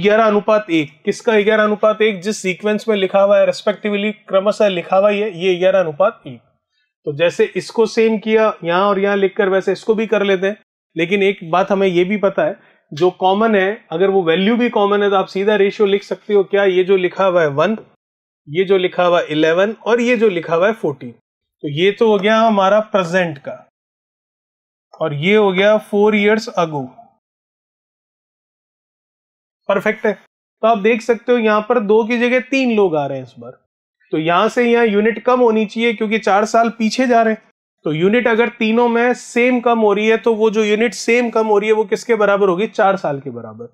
Speaker 1: ग्यारह अनुपात एक किसका ग्यारह अनुपात एक जिस सीक्वेंस में लिखा हुआ है रेस्पेक्टिवली क्रमशः लिखा हुआ है ये ग्यारह अनुपात एक तो जैसे इसको सेम किया यहां और यहां लिखकर वैसे इसको भी कर लेते हैं लेकिन एक बात हमें यह भी पता है जो कॉमन है अगर वो वैल्यू भी कॉमन है तो आप सीधा रेशियो लिख सकते हो क्या ये जो लिखा हुआ है वन ये जो लिखा हुआ इलेवन और ये जो लिखा हुआ है
Speaker 2: फोर्टीन तो ये तो हो गया हमारा प्रेजेंट का और ये हो गया फोर इयर्स अगो परफेक्ट है तो आप
Speaker 1: देख सकते हो यहां पर दो की जगह तीन लोग आ रहे हैं इस बार तो यहां से यहां यूनिट कम होनी चाहिए क्योंकि चार साल पीछे जा रहे हैं तो यूनिट अगर तीनों में सेम कम हो रही है तो वो जो यूनिट सेम कम हो रही है वो किसके बराबर होगी चार साल के बराबर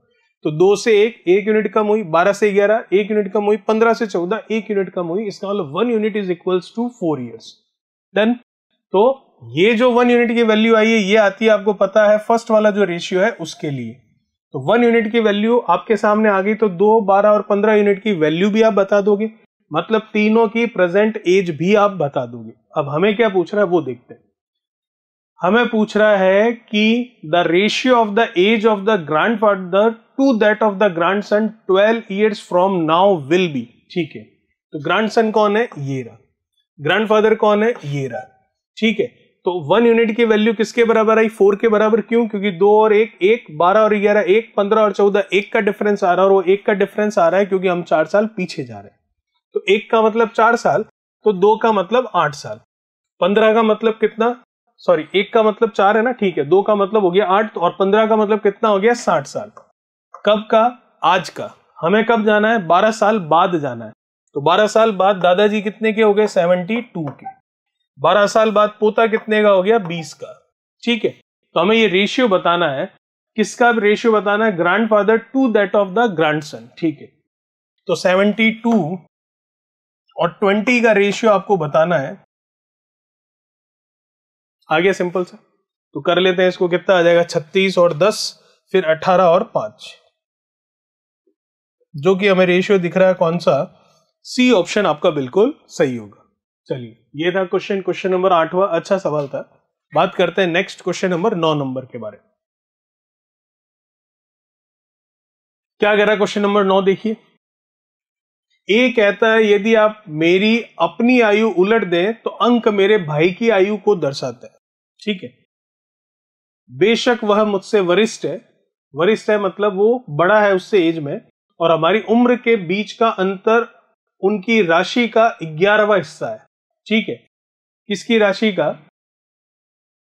Speaker 1: तो दो से एक एक यूनिट कम हुई बारह से ग्यारह एक यूनिट कम हुई पंद्रह से चौदह एक यूनिट कम हुई इसका मतलब one unit is equals to four years done तो ये जो वन यूनिट की वैल्यू आई है ये आती है आपको पता है फर्स्ट वाला जो रेशियो है उसके लिए तो वन यूनिट की वैल्यू आपके सामने आ गई तो दो बारह और पंद्रह यूनिट की वैल्यू भी आप बता दोगे मतलब तीनों की प्रेजेंट एज भी आप बता दोगे अब हमें क्या पूछ रहा है वो देखते हैं हमें पूछ रहा है कि the ratio of the age of the grandfather to that of the grandson twelve years from now will be ठीक है तो ग्रांड सन कौन है ये रहा ग्रांड फादर कौन है ये रहा ठीक है तो वन यूनिट की वैल्यू किसके बराबर आई फोर के बराबर क्यों क्योंकि दो और एक एक बारह और ग्यारह एक पंद्रह और चौदह एक का डिफरेंस आ रहा है और वो एक का डिफरेंस आ रहा है क्योंकि हम चार साल पीछे जा रहे हैं तो एक का मतलब चार साल तो दो का मतलब आठ साल पंद्रह का मतलब कितना सॉरी एक का मतलब चार है ना ठीक है दो का मतलब हो गया आठ तो और पंद्रह का मतलब कितना हो गया साठ साल कब का आज का हमें कब जाना है बारह साल बाद जाना है तो बारह साल बाद दादाजी कितने के हो गए सेवेंटी टू के बारह साल बाद पोता कितने का हो गया बीस का ठीक है तो हमें ये रेशियो बताना है किसका रेशियो बताना है father to that of the son ठीक है
Speaker 2: तो सेवेंटी टू और ट्वेंटी का रेशियो आपको बताना है आगे सिंपल सा तो कर लेते हैं इसको कितना आ जाएगा छत्तीस और दस फिर अठारह और पांच
Speaker 1: जो कि हमें रेशियो दिख रहा है कौन सा सी ऑप्शन आपका बिल्कुल सही होगा चलिए ये था क्वेश्चन क्वेश्चन नंबर आठवा अच्छा सवाल था बात करते हैं नेक्स्ट क्वेश्चन नंबर नौ नंबर के
Speaker 2: बारे में क्या कह रहा है क्वेश्चन नंबर नौ देखिए ए कहता है यदि आप मेरी अपनी आयु उलट
Speaker 1: दें तो अंक मेरे भाई की आयु को दर्शाता है ठीक है बेशक वह मुझसे वरिष्ठ है वरिष्ठ है मतलब वो बड़ा है उससे एज में और हमारी उम्र के बीच का अंतर उनकी राशि का ग्यारहवा हिस्सा है ठीक है किसकी राशि का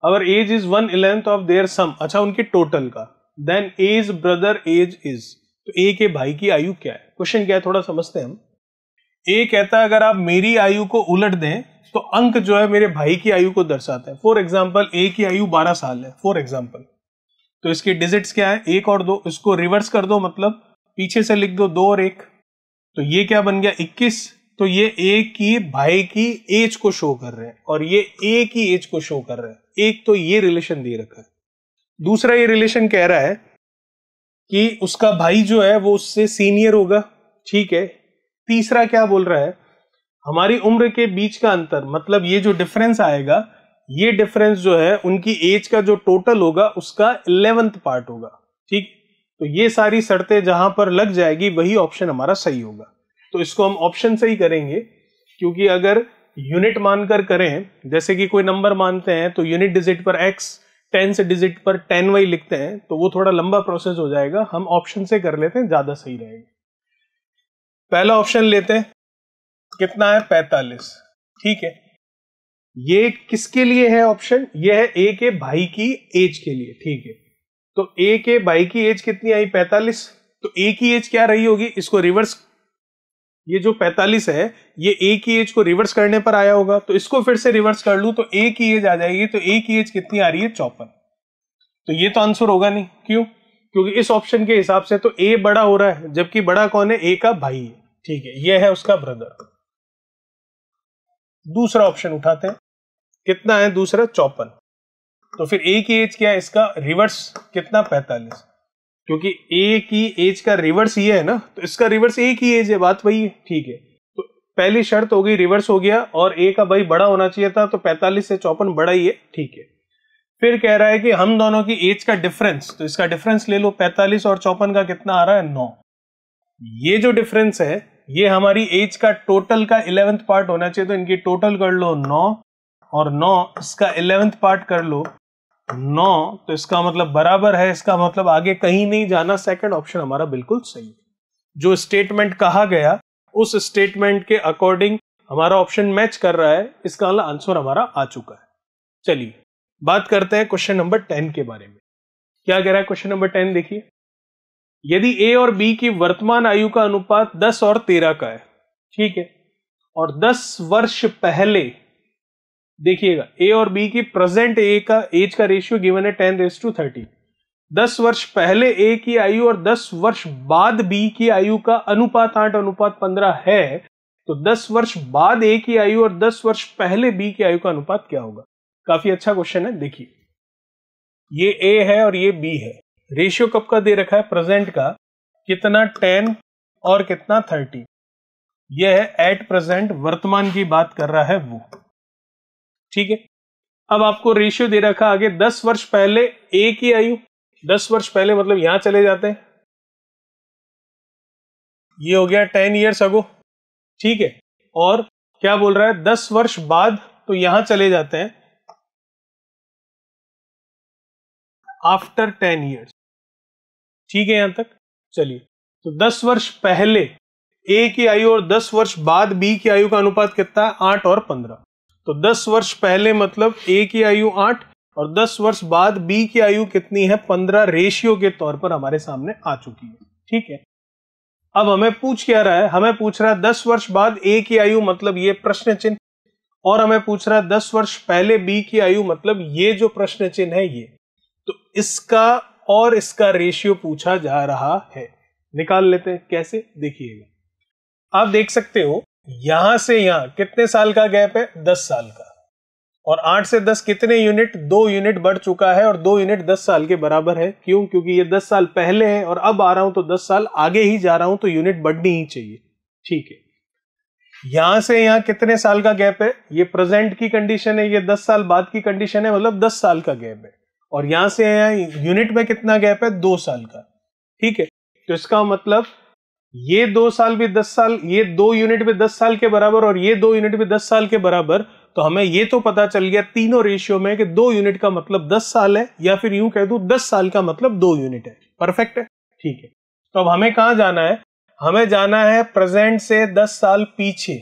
Speaker 1: our age is one eleventh of their sum अच्छा उनके टोटल का then age brother age is तो ए के भाई की आयु क्या है क्वेश्चन क्या है थोड़ा समझते हैं हम ए कहता है अगर आप मेरी आयु को उलट दें तो अंक जो है मेरे भाई की आयु को दर्शाता है फॉर एग्जाम्पल ए की आयु बारह साल है फॉर एग्जाम्पल तो इसके डिजिट्स क्या है एक और दो इसको रिवर्स कर दो मतलब पीछे से लिख दो दो और एक तो ये क्या बन गया 21 तो ये ए की भाई की एज को शो कर रहे हैं और ये ए की एज को शो कर रहे हैं एक तो ये रिलेशन दे रखा है दूसरा ये रिलेशन कह रहा है कि उसका भाई जो है वो उससे सीनियर होगा ठीक है तीसरा क्या बोल रहा है हमारी उम्र के बीच का अंतर मतलब ये जो डिफरेंस आएगा ये डिफरेंस जो है उनकी एज का जो टोटल होगा उसका इलेवेंथ पार्ट होगा ठीक तो ये सारी शर्तें जहां पर लग जाएगी वही ऑप्शन हमारा सही होगा तो इसको हम ऑप्शन से ही करेंगे क्योंकि अगर यूनिट मानकर करें जैसे कि कोई नंबर मानते हैं तो यूनिट डिजिट पर एक्स टेन से डिजिट पर टेन वाई लिखते हैं तो वो थोड़ा लंबा प्रोसेस हो जाएगा हम ऑप्शन से कर लेते हैं ज़्यादा सही रहेगा पहला ऑप्शन लेते हैं कितना है पैतालीस ठीक है ये किसके लिए है ऑप्शन ये है ए के भाई की एज के लिए ठीक है तो ए के भाई की एज कितनी आई पैतालीस तो ए की एज क्या रही होगी इसको रिवर्स ये जो पैतालीस है ये ए की एज को रिवर्स करने पर आया होगा तो इसको फिर से रिवर्स कर लू तो ए की एज आ जाएगी तो ए की एज कितनी आ रही है चौपन तो ये तो आंसर होगा नहीं क्यों क्योंकि इस ऑप्शन के हिसाब से तो ए बड़ा हो रहा है जबकि बड़ा कौन है ए का भाई है ठीक है यह है उसका ब्रदर दूसरा ऑप्शन उठाते हैं कितना है दूसरा चौपन तो फिर ए की एज क्या है इसका रिवर्स कितना पैतालीस क्योंकि ए की एज का रिवर्स ये है ना तो इसका रिवर्स ए की एज है बात वही है ठीक है तो पहली शर्त हो गई रिवर्स हो गया और ए का भाई बड़ा होना चाहिए था तो पैतालीस से चौपन बड़ा ही है ठीक है फिर कह रहा है कि हम दोनों की एज का डिफरेंस तो इसका डिफरेंस ले लो 45 और चौपन का कितना आ रहा है नौ ये जो डिफरेंस है ये हमारी एज का टोटल का इलेवेंथ पार्ट होना चाहिए तो इनकी टोटल कर लो नौ और नौ इसका इलेवेंथ पार्ट कर लो नौ तो इसका मतलब बराबर है इसका मतलब आगे कहीं नहीं जाना सेकंड ऑप्शन हमारा बिल्कुल सही है जो स्टेटमेंट कहा गया उस स्टेटमेंट के अकॉर्डिंग हमारा ऑप्शन मैच कर रहा है इसका आंसर मतलब हमारा आ चुका है चलिए बात करते हैं क्वेश्चन नंबर टेन के बारे में क्या कह रहा है क्वेश्चन नंबर टेन देखिए यदि ए और बी की वर्तमान आयु का अनुपात दस और तेरह का है ठीक है और दस वर्ष पहले देखिएगा ए और बी की प्रेजेंट ए का एज का रेशियो गिवन है टेन रेस टू थर्टी दस वर्ष पहले ए की आयु और दस वर्ष बाद बी की आयु का अनुपात आठ अनुपात पंद्रह है तो दस वर्ष बाद ए की आयु और दस वर्ष पहले बी की आयु का अनुपात क्या होगा काफी अच्छा क्वेश्चन है देखिए ये ए है और ये बी है रेशियो कब का दे रखा है प्रेजेंट का कितना टेन और कितना थर्टी यह है एट प्रेजेंट वर्तमान की बात कर रहा है वो
Speaker 2: ठीक है अब आपको रेशियो दे रखा आगे दस वर्ष पहले ए की आयु दस वर्ष पहले मतलब यहां चले जाते हैं ये हो गया टेन ईयर्स अगो ठीक है और क्या बोल रहा है दस वर्ष बाद तो यहां चले जाते हैं आफ्टर टेन ईयर्स ठीक है यहां तक चलिए तो दस वर्ष पहले
Speaker 1: ए की आयु और दस वर्ष बाद बी की आयु का अनुपात कितना है आठ और पंद्रह तो दस वर्ष पहले मतलब ए की आयु आठ और दस वर्ष बाद बी की आयु कितनी है पंद्रह रेशियो के तौर पर हमारे सामने आ चुकी है ठीक है अब हमें पूछ क्या रहा है हमें पूछ रहा है दस वर्ष बाद ए की आयु मतलब ये प्रश्न चिन्ह और हमें पूछ रहा है दस वर्ष पहले बी की आयु मतलब ये जो प्रश्न चिन्ह है ये तो इसका और इसका रेशियो पूछा जा रहा है निकाल लेते हैं कैसे देखिएगा आप देख सकते हो यहां से यहां कितने साल का गैप है दस साल का और आठ से दस कितने यूनिट दो यूनिट बढ़ चुका है और दो यूनिट दस साल के बराबर है क्यों क्योंकि ये दस साल पहले है और अब आ रहा हूं तो दस साल आगे ही जा रहा हूं तो यूनिट बढ़नी ही चाहिए ठीक है यहां से यहां कितने साल का गैप है ये प्रेजेंट की कंडीशन है ये दस साल बाद की कंडीशन है मतलब दस साल का गैप है और यहां से यूनिट में कितना गैप है दो साल का ठीक है तो इसका मतलब ये दो साल भी दस साल ये दो यूनिट भी दस साल के बराबर और ये दो यूनिट भी दस साल के बराबर तो हमें ये तो पता चल गया तीनों रेशियो में कि दो यूनिट का मतलब दस साल है या फिर यूं कह दू दस साल का मतलब दो यूनिट है परफेक्ट है ठीक है तो अब हमें कहा जाना है हमें जाना है प्रेजेंट से दस साल पीछे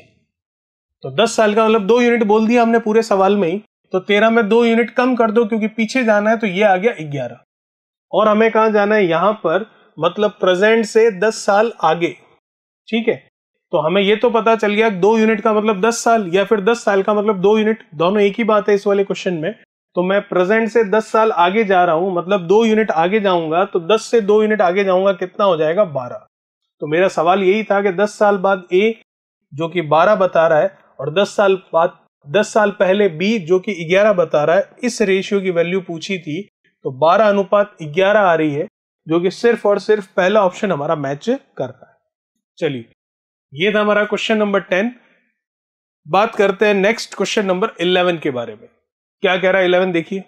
Speaker 1: तो दस साल का मतलब दो यूनिट बोल दिया हमने पूरे सवाल में ही तो तेरह में दो यूनिट कम कर दो क्योंकि पीछे जाना है तो ये आ गया ग्यारह और हमें कहा जाना है यहां पर मतलब प्रेजेंट से दस साल आगे ठीक है तो हमें ये तो पता चल गया दो यूनिट का मतलब दस साल या फिर दस साल का मतलब दो यूनिट दोनों एक ही बात है इस वाले क्वेश्चन में तो मैं प्रेजेंट से दस साल आगे जा रहा हूं मतलब दो यूनिट आगे जाऊंगा तो दस से दो यूनिट आगे जाऊंगा कितना हो जाएगा बारह तो मेरा सवाल यही था कि दस साल बाद ए जो कि बारह बता रहा है और दस साल बाद दस साल पहले बी जो कि ग्यारह बता रहा है इस रेशियो की वैल्यू पूछी थी तो बारह अनुपात ग्यारह आ रही है जो कि सिर्फ और सिर्फ पहला ऑप्शन हमारा मैच कर रहा है चलिए ये था हमारा क्वेश्चन नंबर 10 बात करते हैं नेक्स्ट क्वेश्चन नंबर इलेवन के बारे में क्या कह रहा है इलेवन देखिए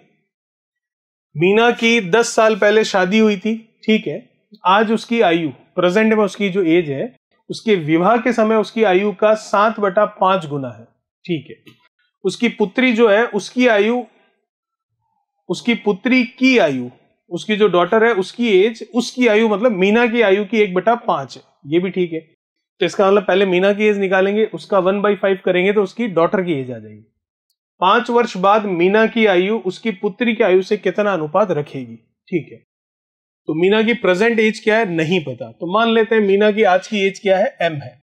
Speaker 1: मीना की दस साल पहले शादी हुई थी ठीक है आज उसकी आयु प्रेजेंट में उसकी जो एज है उसके विवाह के समय उसकी आयु का सात बटा पांच गुना है ठीक है उसकी पुत्री जो है उसकी आयु उसकी पुत्री की आयु उसकी जो डॉटर है उसकी एज उसकी आयु मतलब मीना की आयु की एक बटा पांच है ये भी ठीक है तो इसका मतलब पहले मीना की एज निकालेंगे उसका वन बाई फाइव करेंगे तो उसकी डॉटर की एज आ जाएगी पांच वर्ष बाद मीना की आयु उसकी पुत्री की आयु से कितना अनुपात रखेगी ठीक है तो मीना की प्रेजेंट एज क्या है नहीं पता तो मान लेते हैं मीना की आज की एज क्या है एम है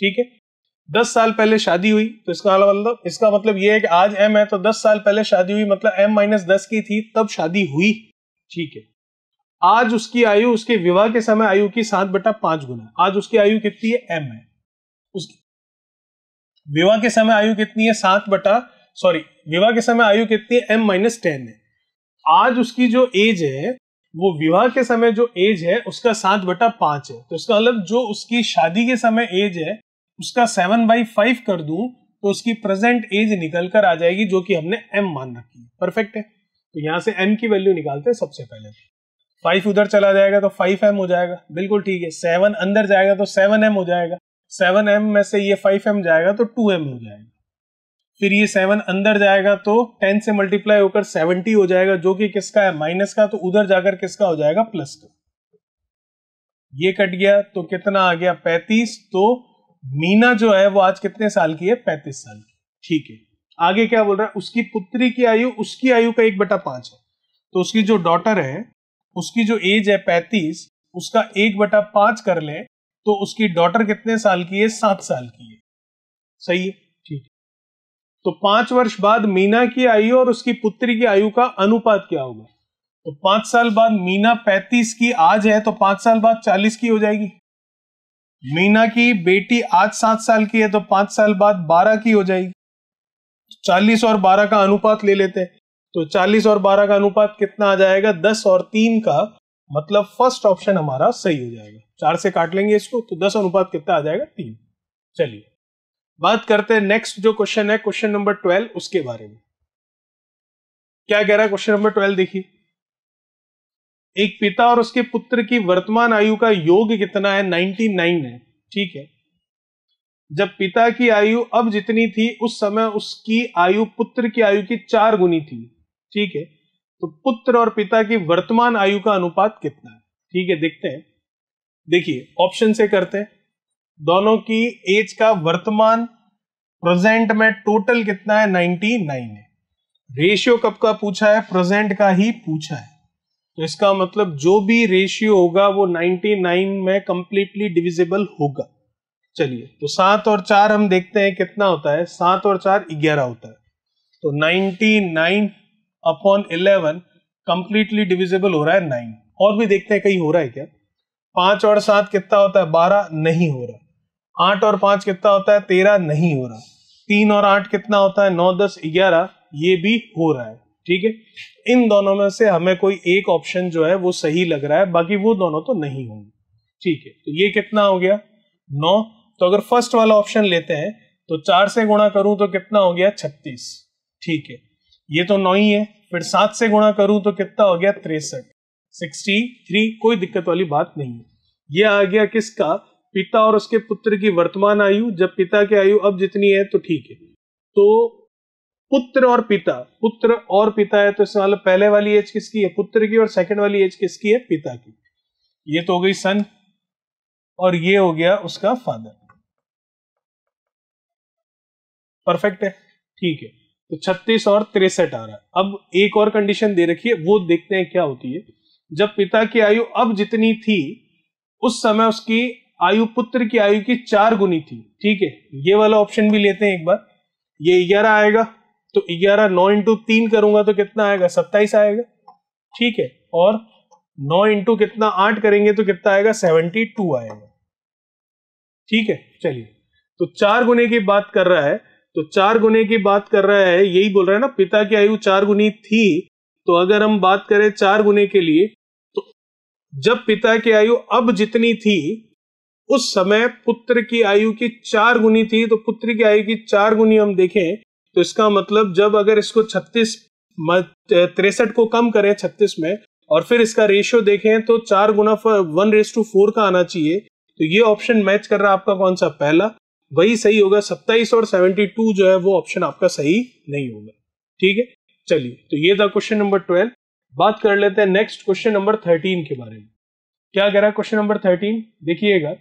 Speaker 1: ठीक है दस साल पहले शादी हुई तो इसका मतलब इसका मतलब ये है कि आज एम है तो दस साल पहले शादी हुई मतलब एम माइनस दस की थी तब शादी हुई ठीक है आज उसकी आयु उसके विवाह के समय आयु की सात बटा पांच गुना आज उसकी आयु कितनी है एम है उसकी विवाह के समय आयु कितनी है सात बटा सॉरी विवाह के समय आयु कितनी है एम माइनस टेन है आज उसकी जो एज है वो विवाह के समय जो एज है उसका सात बटा पांच है तो इसका मतलब जो उसकी शादी के समय एज है उसका सेवन बाई फाइव कर दू तो उसकी प्रेजेंट एज निकल कर आ जाएगी जो कि हमने एम मान रखी है परफेक्ट है तो यहां से एम की वैल्यू निकालते हैं सबसे पहले फाइव तो। उधर चला जाएगा तो फाइव एम हो जाएगा बिल्कुल ठीक है सेवन अंदर जाएगा तो सेवन एम हो जाएगा सेवन एम में से ये फाइव एम जाएगा तो टू एम हो जाएगा फिर ये सेवन अंदर जाएगा तो टेन से मल्टीप्लाई होकर सेवनटी हो जाएगा जो कि किसका है माइनस का तो उधर जाकर किसका हो जाएगा प्लस का ये कट गया तो कितना आ गया पैंतीस तो मीना जो है वो आज कितने साल की है पैंतीस साल की ठीक है आगे क्या बोल रहा है उसकी पुत्री की आयु उसकी आयु का एक बटा पांच है तो उसकी जो डॉटर है उसकी जो एज है पैंतीस उसका एक बटा पांच कर ले तो उसकी डॉटर कितने साल की है सात साल की है सही है ठीक तो पांच वर्ष बाद मीना की आयु और उसकी पुत्री की आयु का अनुपात क्या होगा तो पांच साल बाद मीना पैंतीस की आज है तो पांच साल बाद चालीस की हो जाएगी मीना की बेटी आज सात साल की है तो पांच साल बाद बारह की हो जाएगी चालीस और बारह का अनुपात ले लेते हैं तो चालीस और बारह का अनुपात कितना आ जाएगा दस और तीन का मतलब फर्स्ट ऑप्शन हमारा सही हो जाएगा चार से काट लेंगे इसको तो दस अनुपात कितना आ जाएगा तीन चलिए बात करते हैं नेक्स्ट जो क्वेश्चन है क्वेश्चन नंबर ट्वेल्व उसके बारे में क्या कह रहा है क्वेश्चन नंबर ट्वेल्व देखिए एक पिता और उसके पुत्र की वर्तमान आयु का योग कितना है 99 है ठीक है जब पिता की आयु अब जितनी थी उस समय उसकी आयु पुत्र की आयु की चार गुनी थी ठीक है तो पुत्र और पिता की वर्तमान आयु का अनुपात कितना है ठीक है देखते हैं देखिए ऑप्शन से करते हैं दोनों की एज का वर्तमान प्रेजेंट में टोटल कितना है 99 है रेशियो कब का पूछा है प्रेजेंट का ही पूछा है तो इसका मतलब जो भी रेशियो होगा वो 99 में कंप्लीटली डिविजिबल होगा चलिए तो सात और चार हम देखते हैं कितना होता है सात और चार ग्यारह होता है तो 99 अपॉन 11 कंप्लीटली डिविजिबल हो रहा है नाइन और भी देखते हैं कहीं हो रहा है क्या पांच और सात कितना होता है बारह नहीं हो रहा आठ और पांच कितना होता है तेरह नहीं हो रहा तीन और आठ कितना होता है नौ दस ग्यारह ये भी हो रहा है ठीक है इन दोनों में से हमें कोई एक ऑप्शन जो है वो सही लग रहा है बाकी वो दोनों तो नहीं होंगे ठीक है तो ये कितना हो गया नौ तो अगर फर्स्ट वाला ऑप्शन लेते हैं तो चार से गुणा करूं तो कितना हो गया छत्तीस ठीक है ये तो नौ ही है फिर सात से गुणा करूं तो कितना हो गया तिरसठ सिक्सटी थ्री कोई दिक्कत वाली बात नहीं है ये आ गया किसका पिता और उसके पुत्र की वर्तमान आयु जब पिता की आयु अब जितनी है तो ठीक है तो पुत्र और पिता पुत्र और पिता है तो इससे मतलब पहले वाली एज किसकी है पुत्र की और सेकंड
Speaker 2: वाली एज किसकी है पिता की ये तो हो गई सन और ये हो गया उसका फादर परफेक्ट है ठीक है
Speaker 1: तो 36 और तिरसठ आ रहा है अब एक और कंडीशन दे रखी है वो देखते हैं क्या होती है जब पिता की आयु अब जितनी थी उस समय उसकी आयु पुत्र की आयु की चार गुनी थी ठीक है ये वाला ऑप्शन भी लेते हैं एक बार ये ग्यारह आएगा तो ग्यारह नौ इंटू तीन करूंगा तो कितना आएगा सत्ताईस आएगा ठीक है और नौ इंटू कितना आठ करेंगे तो कितना आएगा सेवेंटी टू आएगा ठीक है चलिए तो चार गुने की बात कर रहा है तो चार गुने की बात कर रहा है यही बोल रहा है ना पिता की आयु चार गुनी थी तो अगर हम बात करें चार गुने के लिए तो जब पिता की आयु अब जितनी थी उस समय पुत्र की आयु की चार गुनी थी तो पुत्र की आयु की चार गुनी हम देखें तो इसका मतलब जब अगर इसको छत्तीस तिरसठ को कम करें छत्तीस में और फिर इसका रेशियो देखें तो चार गुना वन रेस टू फोर का आना चाहिए तो ये ऑप्शन मैच कर रहा है आपका कौन सा पहला वही सही होगा सत्ताईस और सेवेंटी टू जो है वो ऑप्शन आपका सही नहीं होगा ठीक है चलिए तो ये था क्वेश्चन नंबर ट्वेल्व बात कर लेते हैं नेक्स्ट क्वेश्चन नंबर थर्टीन के बारे में क्या कह रहा है क्वेश्चन नंबर थर्टीन देखिएगा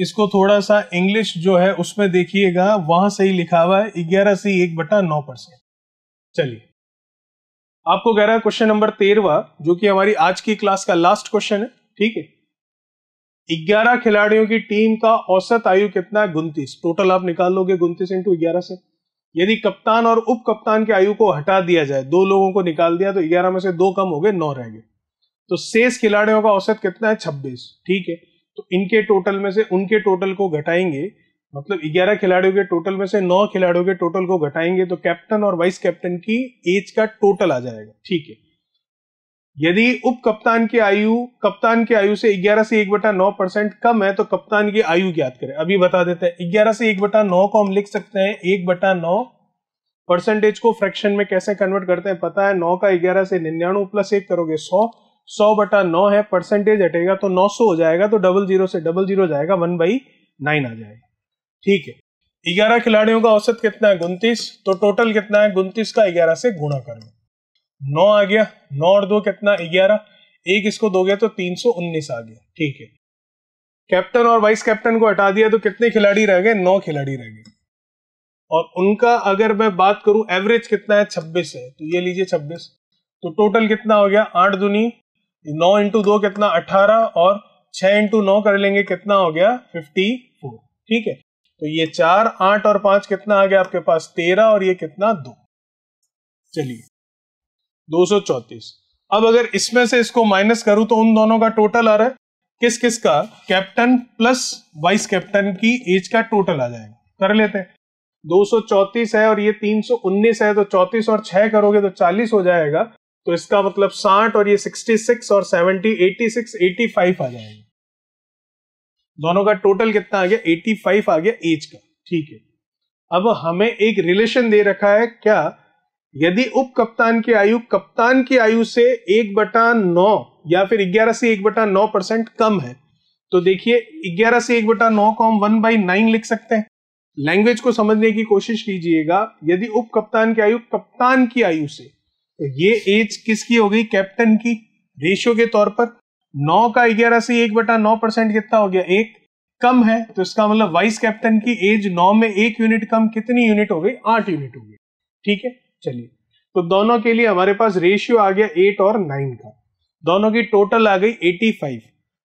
Speaker 1: इसको थोड़ा सा इंग्लिश जो है उसमें देखिएगा वहां से ही लिखा हुआ है ग्यारह से एक बटा नौ परसेंट चलिए आपको कह रहा है क्वेश्चन नंबर तेरवा जो कि हमारी आज की क्लास का लास्ट क्वेश्चन है ठीक है ग्यारह खिलाड़ियों की टीम का औसत आयु कितना है गुनतीस टोटल आप निकाल लोगे गुनतीस इंटू ग्यारह से यदि कप्तान और उप कप्तान की आयु को हटा दिया जाए दो लोगों को निकाल दिया तो ग्यारह में से दो कम हो गए नौ रह गए तो शेष खिलाड़ियों का औसत कितना है छब्बीस ठीक है तो इनके टोटल में से उनके टोटल को घटाएंगे मतलब 11 खिलाड़ियों के टोटल में से 9 खिलाड़ियों के टोटल को घटाएंगे तो कैप्टन और वाइस कैप्टन की एज का टोटल आ जाएगा ठीक है यदि उप कप्तान की आयु कप्तान की आयु से 11 से एक बटा नौ परसेंट कम है तो कप्तान की आयु ज्ञात करें अभी बता देते हैं 11 से एक बटा नौ को हम लिख सकते हैं एक बटा नौ परसेंटेज को फ्रैक्शन में कैसे कन्वर्ट करते हैं पता है नौ का ग्यारह से निन्यानवे प्लस एक करोगे सौ सौ बटा नौ है परसेंटेज हटेगा तो नौ सौ हो जाएगा तो डबल जीरो से डबल जीरो जाएगा वन बाई नाइन आ जाएगा ठीक है ग्यारह खिलाड़ियों का औसत कितना है उनतीस तो टोटल कितना है उनतीस का ग्यारह से गुणा कर लो नौ आ गया नौ और दो कितना ग्यारह एक इसको दोगे तो तीन सौ उन्नीस आ गया ठीक है कैप्टन और वाइस कैप्टन को हटा दिया तो कितने खिलाड़ी रह गए नौ खिलाड़ी रह गए और उनका अगर मैं बात करूं एवरेज कितना है छब्बीस है तो ये लीजिए छब्बीस तो टोटल कितना हो गया आठ दुनी नौ इंटू दो कितना अठारह और छह इंटू नौ कर लेंगे कितना हो गया फिफ्टी फोर ठीक है तो ये चार आठ और पांच कितना आ गया आपके पास तेरह और ये कितना दो चलिए दो सौ चौतीस अब अगर इसमें से इसको माइनस करूं तो उन दोनों का टोटल आ रहा है किस किस का कैप्टन प्लस वाइस कैप्टन की एज का टोटल आ जाएगा कर लेते हैं चौतीस है और ये उन्नीस है तो चौतीस और छह करोगे तो चालीस हो जाएगा तो इसका मतलब साठ और ये सिक्सटी सिक्स और seventy eighty six eighty five आ जाएगा दोनों का टोटल कितना आ गया एटी फाइव आ गया एज का ठीक है अब हमें एक रिलेशन दे रखा है क्या यदि उप कप्तान की आयु कप्तान की आयु से एक बटा नौ या फिर ग्यारह से एक बटा नौ परसेंट कम है तो देखिए ग्यारह से एक बटा नौ को हम वन बाई नाइन लिख सकते हैं लैंग्वेज को समझने की कोशिश कीजिएगा यदि उप कप्तान की आयु कप्तान की आयु से ये एज किसकी हो गई कैप्टन की रेशियो के तौर पर नौ का ग्यारह से एक बटा नौ परसेंट कितना हो गया एक कम है तो इसका मतलब वाइस कैप्टन की एज नौ में एक यूनिट कम कितनी यूनिट हो गई आठ यूनिट हो गई ठीक है चलिए तो दोनों के लिए हमारे पास रेशियो आ गया एट और नाइन का दोनों की टोटल आ गई एटी फाइव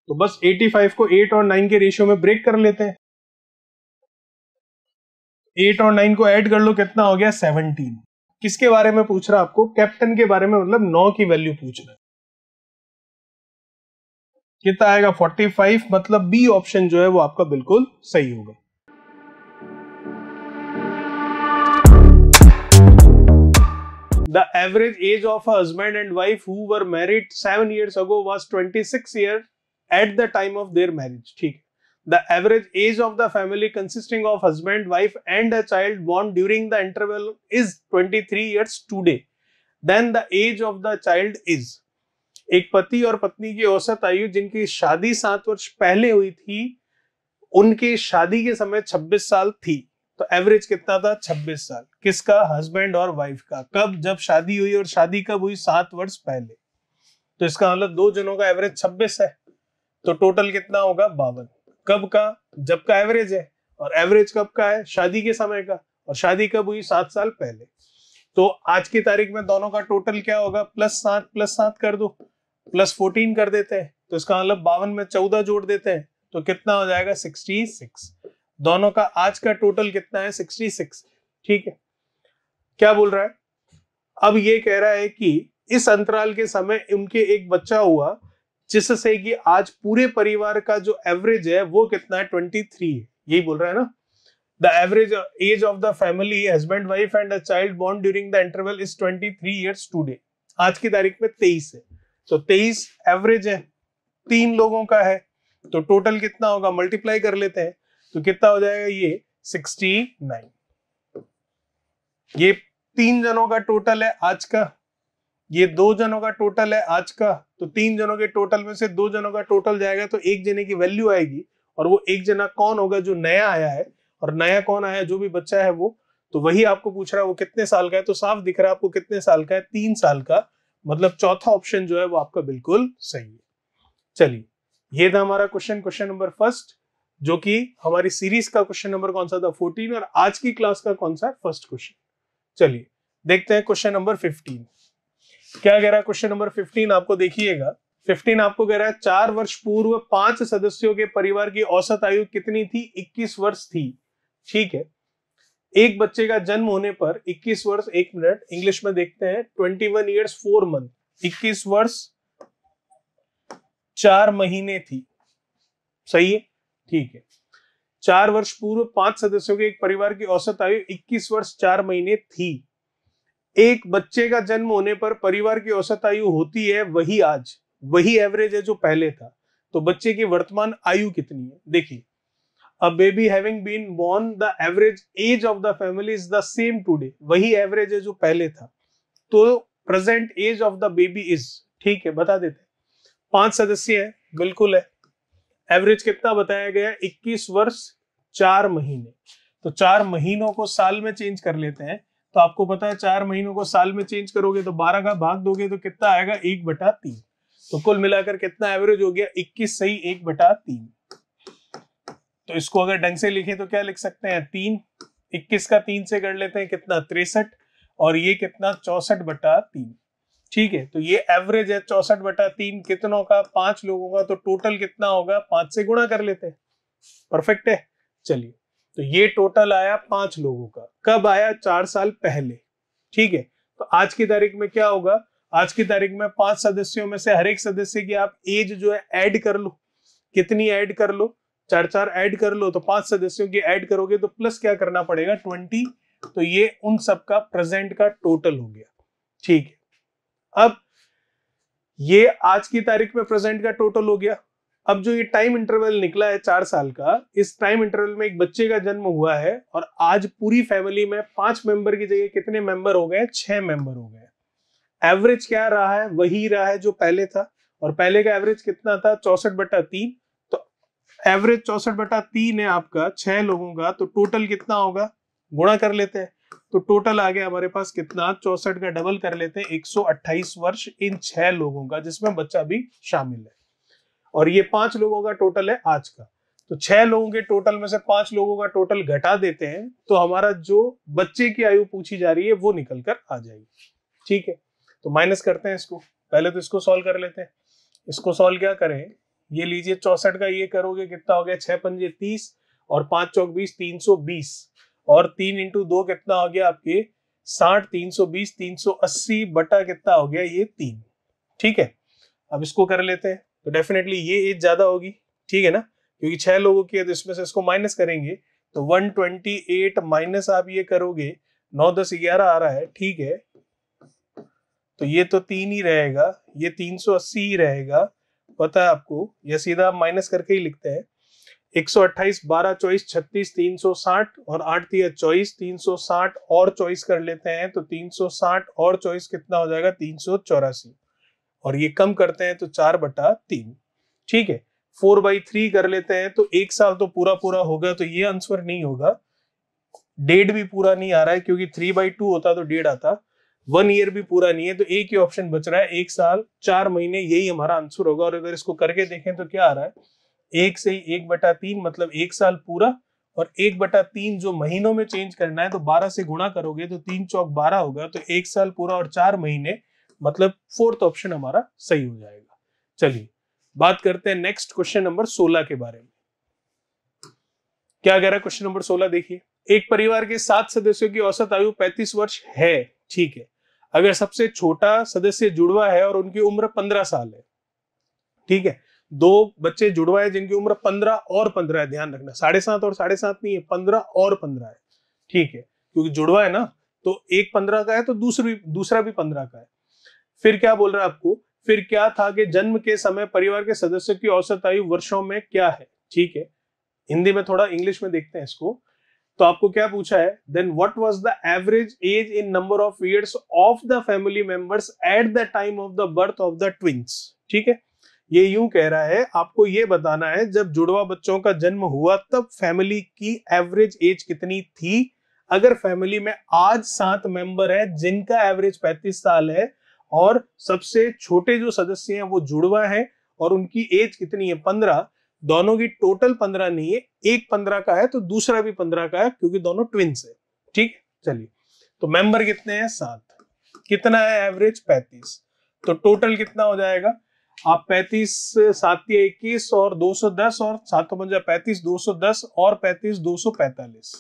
Speaker 1: तो बस एटी फाइव को एट और नाइन के रेशियो में ब्रेक कर लेते हैं एट और नाइन को एड कर लो कितना हो गया सेवनटीन किसके बारे में पूछ रहा है आपको कैप्टन के बारे में मतलब नौ की वैल्यू पूछ रहा है कितना आएगा फोर्टी फाइव मतलब बी ऑप्शन जो है वो आपका बिल्कुल सही होगा the average age of husband and wife who were married seven years ago was twenty six year at the time of their marriage ठीक है The average age of the family consisting of husband, wife and a child born during the interval is 23 years today. Then the age of the child is. एक पति और पत्नी की औसत आयु जिनकी शादी सात वर्ष पहले हुई थी उनकी शादी के समय 26 साल थी तो एवरेज कितना था 26 साल किसका हस्बैंड और वाइफ का कब जब शादी हुई और शादी कब हुई सात वर्ष पहले तो इसका मतलब दो जनों का एवरेज 26 है तो टोटल कितना होगा बावन कब का जब का एवरेज है और एवरेज कब का है शादी के समय का और शादी कब हुई सात साल पहले तो आज की तारीख में दोनों का टोटल क्या होगा प्लस सात प्लस सात कर दो प्लस फोर्टीन कर देते हैं तो इसका मतलब बावन में चौदह जोड़ देते हैं तो कितना हो जाएगा सिक्सटी सिक्स दोनों का आज का टोटल कितना है सिक्सटी सिक्स ठीक है क्या बोल रहा है अब ये कह रहा है कि इस अंतराल के समय उनके एक बच्चा हुआ जिससे कि आज पूरे परिवार का जो एवरेज है वो कितना है ट्वेंटी थ्री यही बोल रहा है ना the average age of the family husband wife and a child born during the interval is twenty three years today आज की तारीख में तेईस है तो तेईस एवरेज है तीन लोगों का है तो टोटल कितना होगा मल्टीप्लाई कर लेते हैं तो कितना हो जाएगा ये सिक्सटी नाइन ये तीन जनों का टोटल है आज का ये दो जनों का टोटल है आज का तो तीन जनों के टोटल में से दो जनों का टोटल जाएगा तो एक जने की वैल्यू आएगी और वो एक जना कौन होगा जो नया आया है और नया कौन आया जो भी बच्चा है वो तो वही आपको पूछ रहा है वो कितने साल का है तो साफ दिख रहा है आपको कितने साल का है तीन साल का मतलब चौथा ऑप्शन जो है वो आपका बिल्कुल सही है चलिए ये था हमारा क्वेश्चन क्वेश्चन नंबर फर्स्ट जो कि हमारी सीरीज का क्वेश्चन नंबर कौन सा था फोर्टीन और आज की क्लास का कौन सा है फर्स्ट क्वेश्चन चलिए देखते हैं क्वेश्चन नंबर फिफ्टीन क्या कह रहा है क्वेश्चन नंबर फिफ्टीन आपको देखिएगा फिफ्टीन आपको कह रहा है चार वर्ष पूर्व पांच सदस्यों के परिवार की औसत आयु कितनी थी इक्कीस वर्ष थी ठीक है एक बच्चे का जन्म होने पर 21 वर्ष एक मिनट इंग्लिश में देखते हैं 21 वन ईयर्स फोर मंथ 21 वर्ष चार महीने थी सही है ठीक है चार वर्ष पूर्व पांच सदस्यों के एक परिवार की औसत आयु 21 वर्ष चार महीने थी एक बच्चे का जन्म होने पर परिवार की औसत आयु होती है वही आज वही एवरेज है जो पहले था तो बच्चे की वर्तमान आयु कितनी है देखिए a baby having been born the average age of the family is the same today वही एवरेज है जो पहले था तो present age of the baby is ठीक है बता देते पांच सदस्य है बिल्कुल है एवरेज कितना बताया गया 21 वर्ष चार महीने तो चार महीनों को साल में चेंज कर लेते हैं तो आपको पता है चार महीनों को साल में चेंज करोगे तो बारह का भाग दोगे तो कितना आएगा एक बटा तीन तो कुल मिलाकर कितना एवरेज हो गया इक्कीस सही एक बटा तीन तो इसको अगर ढंग से लिखे तो क्या लिख सकते हैं तीन इक्कीस का तीन से कर लेते हैं कितना तिरसठ और ये कितना चौसठ बटा तीन ठीक है तो ये एवरेज है चौसठ बटा तीन कितनों का पांच लोगों का तो टोटल कितना होगा पांच से गुणा कर लेते हैं परफेक्ट है चलिए तो ये टोटल आया पांच लोगों का कब आया चार साल पहले ठीक है तो आज की तारीख में क्या होगा आज की तारीख में पांच सदस्यों में से हर एक सदस्य की आप एज जो है ऐड कर लो कितनी ऐड कर लो चार चार ऐड कर लो तो पांच सदस्यों की ऐड करोगे तो प्लस क्या करना पड़ेगा ट्वेंटी तो ये उन सबका प्रेजेंट का टोटल हो गया ठीक है अब ये आज की तारीख में प्रेजेंट का टोटल हो गया अब जो ये टाइम इंटरवल निकला है चार साल का इस टाइम इंटरवल में एक बच्चे का जन्म हुआ है और आज पूरी फैमिली में पांच मेंबर की जगह कितने मेंबर हो गए छह मेंबर हो गए एवरेज क्या रहा है वही रहा है जो पहले था और पहले का एवरेज कितना था चौसठ बटा तीन तो एवरेज चौसठ बटा तीन है आपका छह लोगों का तो टोटल कितना होगा गुणा कर लेते हैं तो टोटल आ गया हमारे पास कितना चौसठ का डबल कर लेते हैं एक वर्ष इन छह लोगों का जिसमें बच्चा भी शामिल है और ये पांच लोगों का टोटल है आज का तो छह लोगों के टोटल में से पांच लोगों का टोटल घटा देते हैं तो हमारा जो बच्चे की आयु पूछी जा रही है वो निकल कर आ जाएगी ठीक है तो माइनस करते हैं इसको पहले तो इसको सॉल्व कर लेते हैं इसको सॉल्व क्या करें ये लीजिए चौसठ का ये करोगे कितना हो गया छह पंजे तीस और पांच चौक बीस तीन सौ बीस और तीन इंटू दो कितना हो गया आपके साठ तीन सौ बीस तीन सौ अस्सी बटा कितना हो गया ये तीन ठीक है अब इसको कर लेते हैं तो डेफिनेटली ये एज ज्यादा होगी ठीक है ना क्योंकि छह लोगों की है तो इसमें से इसको माइनस करेंगे तो 128 माइनस आप ये करोगे नौ दस ग्यारह आ रहा है ठीक है तो ये तो तीन ही रहेगा ये तीन सौ अस्सी ही रहेगा पता है आपको यह सीधा आप माइनस करके ही लिखते हैं एक सौ अट्ठाईस बारह चौबीस छत्तीस तीन सौ साठ और आठ तीन चौबीस तीन सौ साठ और चौबीस कर लेते हैं तो तीन सौ साठ और चौबीस कितना हो जाएगा तीन सौ चौरासी और ये कम करते हैं तो चार बटा तीन ठीक है फोर बाई थ्री कर लेते हैं तो एक साल तो पूरा पूरा होगा तो ये आंसर नहीं होगा डेढ़ भी पूरा नहीं आ रहा है क्योंकि थ्री बाई टू होता तो डेढ़ आता वन ईयर भी पूरा नहीं है तो एक ही ऑप्शन बच रहा है एक साल चार महीने यही हमारा आंसर होगा और अगर इसको करके देखें तो क्या आ रहा है एक से ही एक बटा तीन मतलब एक साल पूरा और एक बटा तीन जो महीनों में चेंज करना है तो बारह से गुणा करोगे तो तीन चौक बारह होगा तो एक साल पूरा और चार महीने मतलब फोर्थ ऑप्शन हमारा सही हो जाएगा चलिए बात करते हैं नेक्स्ट क्वेश्चन नंबर सोलह के बारे में क्या कह रहा है क्वेश्चन नंबर सोलह देखिए एक परिवार के सात सदस्यों की औसत आयु पैंतीस वर्ष है ठीक है अगर सबसे छोटा सदस्य जुड़वा है और उनकी उम्र पंद्रह साल है ठीक है दो बच्चे जुड़वा है जिनकी उम्र पंद्रह और पंद्रह है ध्यान रखना साढ़े सात और साढ़े सात नहीं है पंद्रह और पंद्रह है ठीक है क्योंकि जुड़वा है ना तो एक पंद्रह का है तो दूसरी दूसरा भी पंद्रह का है फिर क्या बोल रहा है आपको फिर क्या था कि जन्म के समय परिवार के सदस्यों की औसत आयु वर्षों में क्या है ठीक है हिंदी में थोड़ा इंग्लिश में देखते हैं इसको तो आपको क्या पूछा है then what was the average age in number of years of the family members at the time of the birth of the twins ठीक है ये यूं कह रहा है आपको ये बताना है जब जुड़वा बच्चों का जन्म हुआ तब फैमिली की एवरेज एज कितनी थी अगर फैमिली में आज सात मेंबर है जिनका एवरेज पैंतीस साल है और सबसे छोटे जो सदस्य हैं वो जुड़वा है और उनकी एज कितनी है पंद्रह दोनों की टोटल पंद्रह नहीं है एक पंद्रह का है तो दूसरा भी पंद्रह का है क्योंकि दोनों ट्विंस है ठीक चलिए तो मेंबर कितने हैं सात कितना है एवरेज पैंतीस तो टोटल कितना हो जाएगा आप पैंतीस सात इक्कीस और दो सौ दस और सात पंजा तो पैंतीस दो सौ दस और पैंतीस दो सौ पैतालीस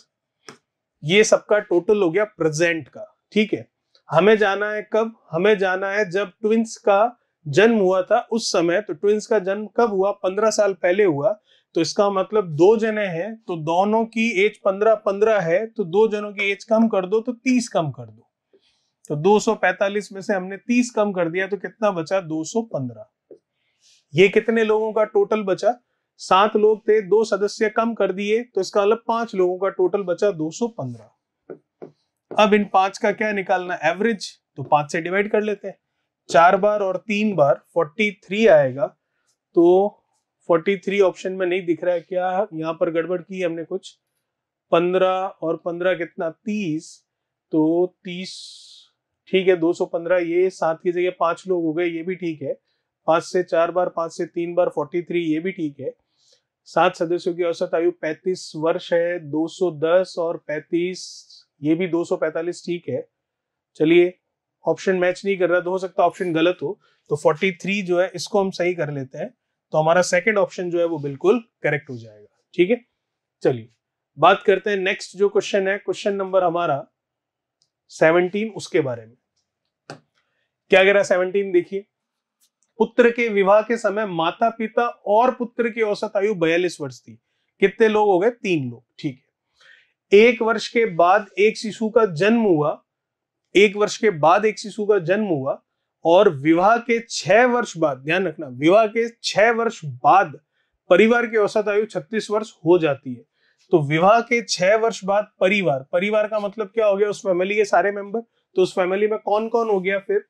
Speaker 1: ये सबका टोटल हो गया प्रेजेंट का ठीक है हमें जाना है कब हमें जाना है जब ट्विंस का जन्म हुआ था उस समय तो ट्विंस का जन्म कब हुआ पंद्रह साल पहले हुआ तो इसका मतलब दो जने हैं तो दोनों की एज पंद्रह पंद्रह है तो दो जनों की एज कम कर दो तो तीस कम कर दो तो 245 में से हमने 30 कम कर दिया तो कितना बचा 215 ये कितने लोगों का टोटल बचा सात लोग थे दो सदस्य कम कर दिए तो इसका मतलब पांच लोगों का टोटल बचा 215 अब इन पांच का क्या निकालना एवरेज तो पांच से डिवाइड कर लेते हैं चार बार और तीन बार फोर्टी थ्री आएगा तो फोर्टी थ्री ऑप्शन में नहीं दिख रहा है क्या यहाँ पर गड़बड़ की हमने कुछ पंद्रह और पंद्रह कितना तीस तो तीस ठीक है दो सौ पंद्रह ये सात की जगह पांच लोग हो गए ये भी ठीक है पांच से चार बार पांच से तीन बार फोर्टी थ्री ये भी ठीक है सात सदस्यों की औसत आयु पैंतीस वर्ष है दो सौ दस और पैंतीस ये भी 245 ठीक है चलिए ऑप्शन मैच नहीं कर रहा तो हो सकता ऑप्शन गलत हो तो 43 जो है इसको हम सही कर लेते हैं तो हमारा सेकंड ऑप्शन जो है वो बिल्कुल करेक्ट हो जाएगा ठीक है चलिए बात करते हैं नेक्स्ट जो क्वेश्चन है क्वेश्चन नंबर हमारा 17 उसके बारे में क्या कह रहा है सेवनटीन देखिए पुत्र के विवाह के समय माता पिता और पुत्र की औसत आयु बयालीस वर्ष थी कितने लोग हो गए तीन लोग ठीक है एक वर्ष के बाद एक शिशु का जन्म हुआ एक वर्ष के बाद एक शिशु का जन्म हुआ और विवाह के छह वर्ष बाद ध्यान रखना विवाह के छह वर्ष बाद परिवार की औसत आयु छत्तीस वर्ष हो जाती है तो विवाह के छह वर्ष बाद परिवार परिवार का मतलब क्या हो गया उस फैमिली के सारे मेंबर तो उस फैमिली में कौन कौन हो गया फिर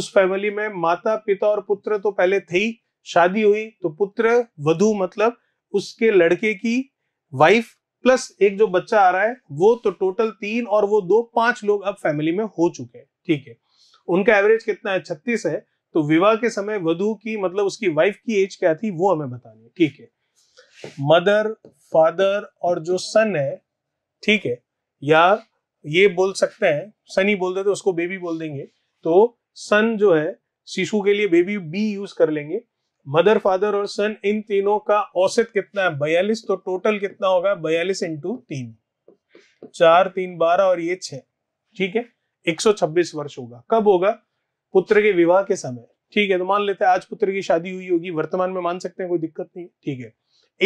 Speaker 1: उस फैमिली में माता पिता और पुत्र तो पहले थे ही शादी हुई तो पुत्र वधु मतलब उसके लड़के की वाइफ प्लस एक जो बच्चा आ रहा है वो तो टोटल तीन और वो दो पांच लोग अब फैमिली में हो चुके हैं ठीक है उनका एवरेज कितना है छत्तीस है तो विवाह के समय वधु की मतलब उसकी वाइफ की एज क्या थी वो हमें बतानी है ठीक है मदर फादर और जो सन है ठीक है या ये बोल सकते हैं सन ही बोल देते तो उसको बेबी बोल देंगे तो सन जो है शिशु के लिए बेबी बी यूज कर लेंगे मदर फादर और सन इन तीनों का औसत कितना है बयालीस तो टोटल कितना होगा बयालीस इंटू तीन चार तीन बारह और ये छह ठीक है 126 वर्ष होगा कब होगा पुत्र के विवाह के समय ठीक है तो मान लेते हैं आज पुत्र की शादी हुई होगी वर्तमान में मान सकते हैं कोई दिक्कत नहीं ठीक है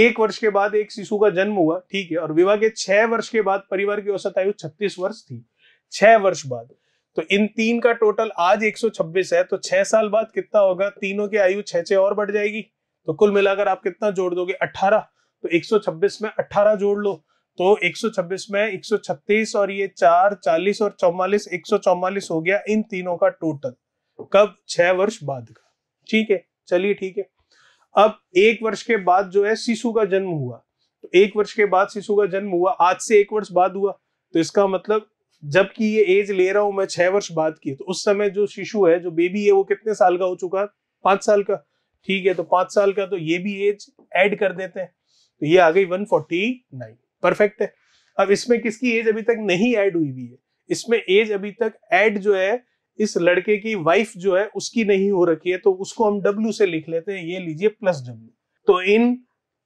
Speaker 1: एक वर्ष के बाद एक शिशु का जन्म हुआ ठीक है और विवाह के छह वर्ष के बाद परिवार की औसत आयु छत्तीस वर्ष थी छह वर्ष बाद तो इन तीन का टोटल आज 126 है तो छह साल बाद कितना होगा तीनों की आयु छह छह और बढ़ जाएगी तो कुल मिलाकर आप कितना जोड़ दोगे 18 तो 126 में 18 जोड़ लो तो 126 में 136 और ये चार चालीस और 44 एक हो गया इन तीनों का टोटल कब छह वर्ष बाद का ठीक है चलिए ठीक है अब एक वर्ष के बाद जो है शिशु का जन्म हुआ तो एक वर्ष के बाद शिशु का जन्म हुआ आज से एक वर्ष बाद हुआ तो इसका मतलब जबकि ये एज ले रहा हूं मैं छह वर्ष बाद की तो उस समय जो शिशु है जो बेबी है वो कितने साल का हो चुका है पांच साल का ठीक है तो पांच साल का तो ये भी एज ऐड कर देते हैं तो ये आ गई 149 परफेक्ट है अब इसमें किसकी एज अभी तक नहीं ऐड हुई हुई है इसमें एज अभी तक एड जो है इस लड़के की वाइफ जो है उसकी नहीं हो रखी है तो उसको हम डब्ल्यू से लिख लेते हैं ये लीजिए प्लस डब्ल्यू तो इन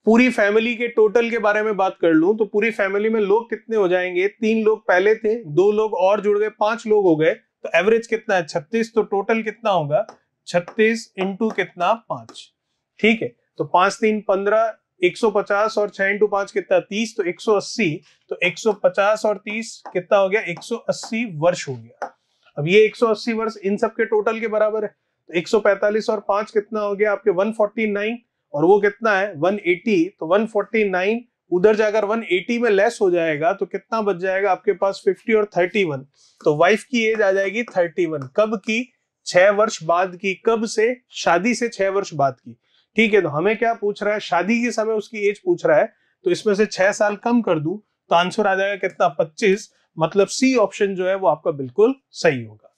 Speaker 1: पूरी फैमिली के टोटल के बारे में बात कर लूं तो पूरी फैमिली में लोग कितने हो जाएंगे तीन लोग पहले थे दो लोग और जुड़ गए पांच लोग हो गए तो एवरेज कितना है छत्तीस तो टोटल कितना होगा छत्तीस इंटू कितना पांच ठीक है तो पांच तीन पंद्रह 150 और 6 इंटू पांच कितना 30 तो 180 तो 150 और 30 कितना हो गया 180 वर्ष हो गया अब ये 180 वर्ष इन सब के टोटल के बराबर है तो 145 और 5 कितना हो गया आपके 149 और वो कितना है 180 तो 149 उधर जाकर 180 में लेस हो जाएगा तो कितना बच जाएगा आपके पास 50 और 31 तो वाइफ की एज आ जाएगी 31 कब की छह वर्ष बाद की कब से शादी से छह वर्ष बाद की ठीक है तो हमें क्या पूछ रहा है शादी के समय उसकी एज पूछ रहा है तो इसमें से छह साल कम कर दू तो आंसर आ जाएगा कितना पच्चीस मतलब सी ऑप्शन जो है वो आपका बिल्कुल सही होगा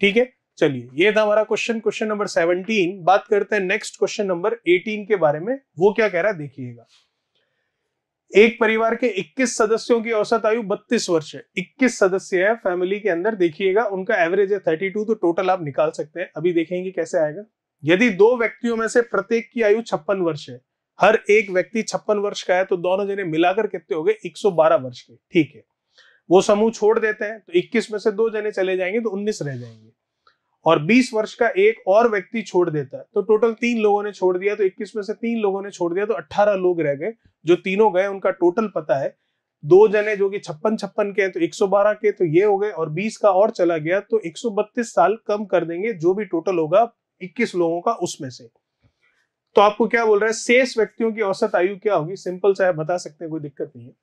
Speaker 1: ठीक है चलिए ये था हमारा क्वेश्चन क्वेश्चन नंबर सेवनटीन बात करते हैं नेक्स्ट क्वेश्चन नंबर एटीन के बारे में वो क्या कह रहा है देखिएगा एक परिवार के 21 सदस्यों की औसत आयु 32 वर्ष है 21 सदस्य है फैमिली के अंदर देखिएगा उनका एवरेज है 32 तो टोटल आप निकाल सकते हैं अभी देखेंगे कैसे आएगा यदि दो व्यक्तियों में से प्रत्येक की आयु छप्पन वर्ष है हर एक व्यक्ति छप्पन वर्ष का है तो दोनों जने मिलाकर कितने हो गए एक वर्ष के ठीक है वो समूह छोड़ देते हैं तो इक्कीस में से दो जने चले जाएंगे तो उन्नीस रह जाएंगे और 20 वर्ष का एक और व्यक्ति छोड़ देता है तो टोटल तीन लोगों ने छोड़ दिया तो 21 में से तीन लोगों ने छोड़ दिया तो 18 लोग रह गए जो तीनों गए उनका टोटल पता है दो जने जो कि छप्पन छप्पन के हैं तो 112 के तो ये हो गए और 20 का और चला गया तो 132 साल कम कर देंगे जो भी टोटल होगा 21 लोगों का उसमें से तो आपको क्या बोल रहा है शेष व्यक्तियों की औसत आयु क्या होगी सिंपल सा है बता सकते हैं कोई दिक्कत नहीं है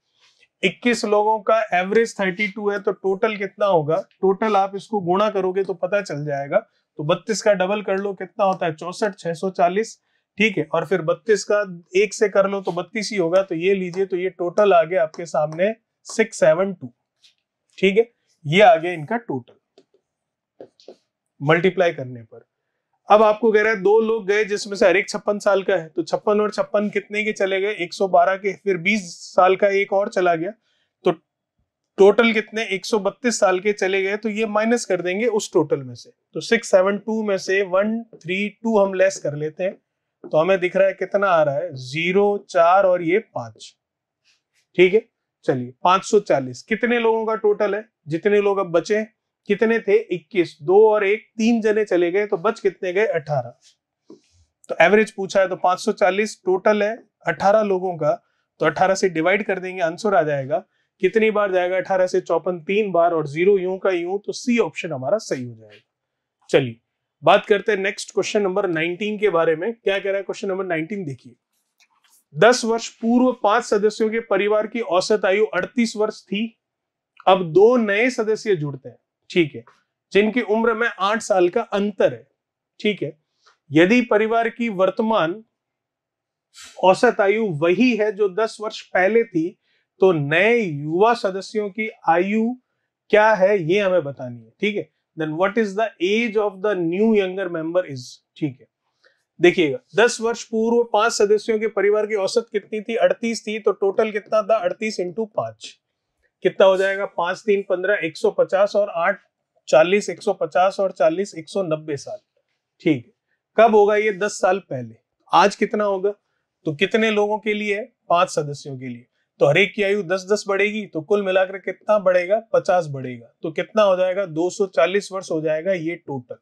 Speaker 1: 21 लोगों का एवरेज 32 है तो टोटल कितना होगा टोटल आप इसको गुणा करोगे तो पता चल जाएगा तो 32 का डबल कर लो कितना होता है चौसठ छह ठीक है और फिर 32 का एक से कर लो तो 32 ही होगा तो ये लीजिए तो ये टोटल आ गया आपके सामने 672 ठीक है ये आ गया इनका
Speaker 2: टोटल
Speaker 1: मल्टीप्लाई करने पर अब आपको कह रहा है दो लोग गए जिसमें से हर एक छप्पन साल का है तो छप्पन और छप्पन कितने के चले गए 112 के फिर 20 साल का एक और चला गया तो टोटल कितने 132 साल के चले गए तो ये माइनस कर देंगे उस टोटल में से तो 672 में से 132 हम लेस कर लेते हैं तो हमें दिख रहा है कितना आ रहा है जीरो चार और ये पांच ठीक है चलिए चालीस कितने लोगों का टोटल है जितने लोग अब बचे हैं कितने थे 21 दो और एक तीन जने चले गए तो बच कितने गए 18 तो एवरेज पूछा है तो 540 टोटल है 18 लोगों का तो 18 से डिवाइड कर देंगे आंसर आ जाएगा कितनी बार जाएगा 18 से चौपन तीन बार और जीरो यू का यू तो सी ऑप्शन हमारा सही हो जाएगा चलिए बात करते हैं नेक्स्ट क्वेश्चन नंबर 19 के बारे में क्या कह रहा है क्वेश्चन नंबर 19 देखिए 10 वर्ष पूर्व पांच सदस्यों के परिवार की औसत आयु 38 वर्ष थी अब दो नए सदस्य जुड़ते हैं ठीक है जिनकी उम्र में आठ साल का अंतर है ठीक है यदि परिवार की वर्तमान औसत आयु वही है जो दस वर्ष पहले थी तो नए युवा सदस्यों की आयु क्या है ये हमें बतानी है ठीक है then what is the age of the new younger member is ठीक है देखिएगा दस वर्ष पूर्व पांच सदस्यों के परिवार की औसत कितनी थी अड़तीस थी तो टोटल कितना था अड़तीस इंटू पांच कितना हो जाएगा पांच तीन पंद्रह एक सौ पचास और आठ चालीस एक सौ पचास और चालीस एक सौ नब्बे साल ठीक है कब होगा ये दस साल पहले आज कितना होगा तो कितने लोगों के लिए है पांच सदस्यों के लिए तो हर एक की आयु दस दस बढ़ेगी तो कुल मिलाकर कितना बढ़ेगा पचास बढ़ेगा तो कितना हो जाएगा दो सौ चालीस वर्ष हो जाएगा ये टोटल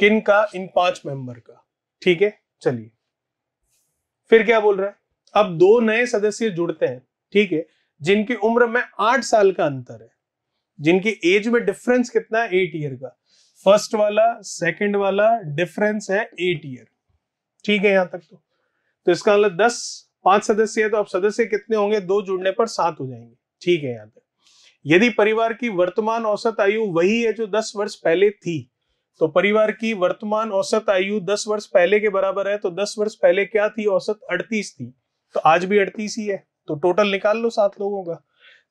Speaker 1: किन का इन पांच मेंबर का ठीक है चलिए फिर क्या बोल रहा है अब दो नए सदस्य जुड़ते हैं ठीक है जिनकी उम्र में आठ साल का अंतर है जिनकी एज में डिफरेंस कितना है एट ईयर का फर्स्ट वाला सेकंड वाला डिफरेंस है एट ईयर ठीक है यहां तक तो तो इसका मतलब दस पांच सदस्य है तो अब सदस्य कितने होंगे दो जुड़ने पर सात हो जाएंगे ठीक है यहां तक यदि परिवार की वर्तमान औसत आयु वही है जो दस वर्ष पहले थी तो परिवार की वर्तमान औसत आयु दस वर्ष पहले के बराबर है तो दस वर्ष पहले क्या थी औसत अड़तीस थी तो आज भी अड़तीस ही है तो टोटल निकाल लो सात लोगों का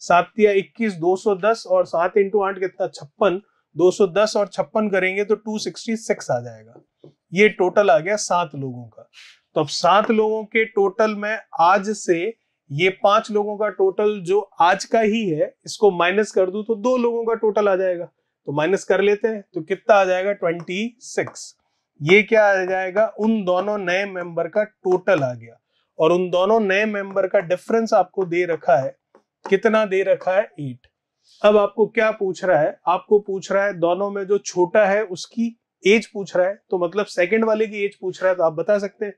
Speaker 1: सात या इक्कीस दो सौ दस और सात इंटू आठ कितना छप्पन दो सौ दस और छप्पन करेंगे तो टू सिक्सटी सिक्स आ जाएगा ये टोटल आ गया सात लोगों का तो अब सात लोगों के टोटल में आज से ये पांच लोगों का टोटल जो आज का ही है इसको माइनस कर दू तो दो लोगों का टोटल आ जाएगा तो माइनस कर लेते हैं तो कितना आ जाएगा ट्वेंटी सिक्स ये क्या आ जाएगा उन दोनों नए मेंबर का टोटल आ गया और उन दोनों नए मेंबर का डिफरेंस आपको दे रखा है कितना दे रखा है एट अब आपको क्या पूछ रहा है आपको पूछ रहा है दोनों में जो छोटा है उसकी एज पूछ रहा है तो मतलब सेकंड वाले की एज पूछ रहा है तो आप बता सकते हैं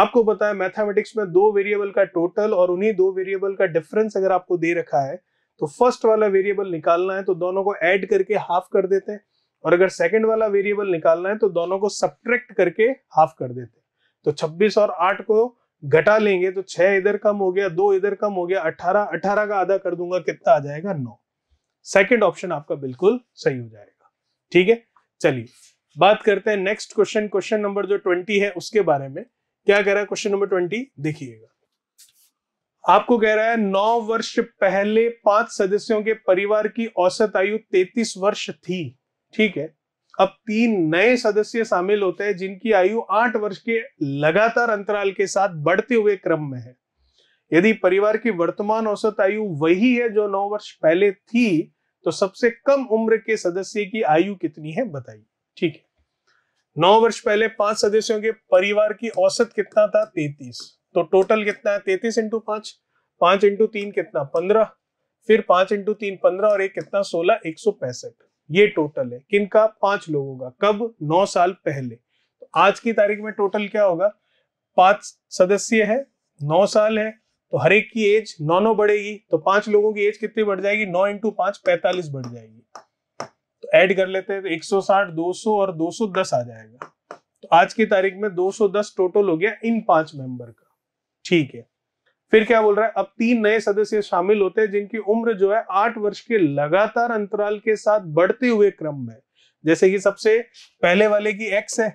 Speaker 1: आपको बताया है मैथमेटिक्स में दो वेरिएबल का टोटल और उन्हीं दो वेरिएबल का डिफरेंस अगर आपको दे रखा है तो फर्स्ट वाला वेरिएबल निकालना है तो दोनों को एड करके हाफ कर देते हैं और अगर सेकेंड वाला वेरिएबल निकालना है तो दोनों को सब्ट्रैक्ट करके हाफ कर देते हैं तो छब्बीस और आठ को घटा लेंगे तो छह इधर कम हो गया दो इधर कम हो गया अठारह अठारह का आधा कर दूंगा कितना आ जाएगा नौ सेकेंड ऑप्शन आपका बिल्कुल सही हो जाएगा ठीक है चलिए बात करते हैं नेक्स्ट क्वेश्चन क्वेश्चन नंबर जो ट्वेंटी है उसके बारे में क्या कह रहा है क्वेश्चन नंबर ट्वेंटी देखिएगा आपको कह रहा है नौ वर्ष पहले पांच सदस्यों के परिवार की औसत आयु तैतीस वर्ष थी ठीक है अब तीन नए सदस्य शामिल होते हैं जिनकी आयु आठ वर्ष के लगातार अंतराल के साथ बढ़ते हुए क्रम में है यदि परिवार की वर्तमान औसत आयु वही है जो नौ वर्ष पहले थी तो सबसे कम उम्र के सदस्य की आयु कितनी है बताइए ठीक है नौ वर्ष पहले पांच सदस्यों के परिवार की औसत कितना था तैतीस तो टोटल कितना है तैतीस इंटू पांच पांच इंटू तीन कितना पंद्रह फिर पांच इंटू तीन पंद्रह और एक कितना सोलह एक सौ पैंसठ ये टोटल है किनका पांच लोगों का कब नौ साल पहले तो आज की तारीख में टोटल क्या होगा पांच सदस्य है नौ साल है तो हर एक की एज नौ नौ बढ़ेगी तो पांच लोगों की एज कितनी बढ़ जाएगी नौ इंटू पांच पैतालीस बढ़ जाएगी तो ऐड कर लेते हैं तो 160, 200 और 210 आ जाएगा तो आज की तारीख में 210 टोटल हो गया इन पांच मेंबर का ठीक है फिर क्या बोल रहा है अब तीन नए सदस्य शामिल होते हैं जिनकी उम्र जो है आठ वर्ष के लगातार अंतराल के साथ बढ़ते हुए क्रम में जैसे कि सबसे पहले वाले की एक्स है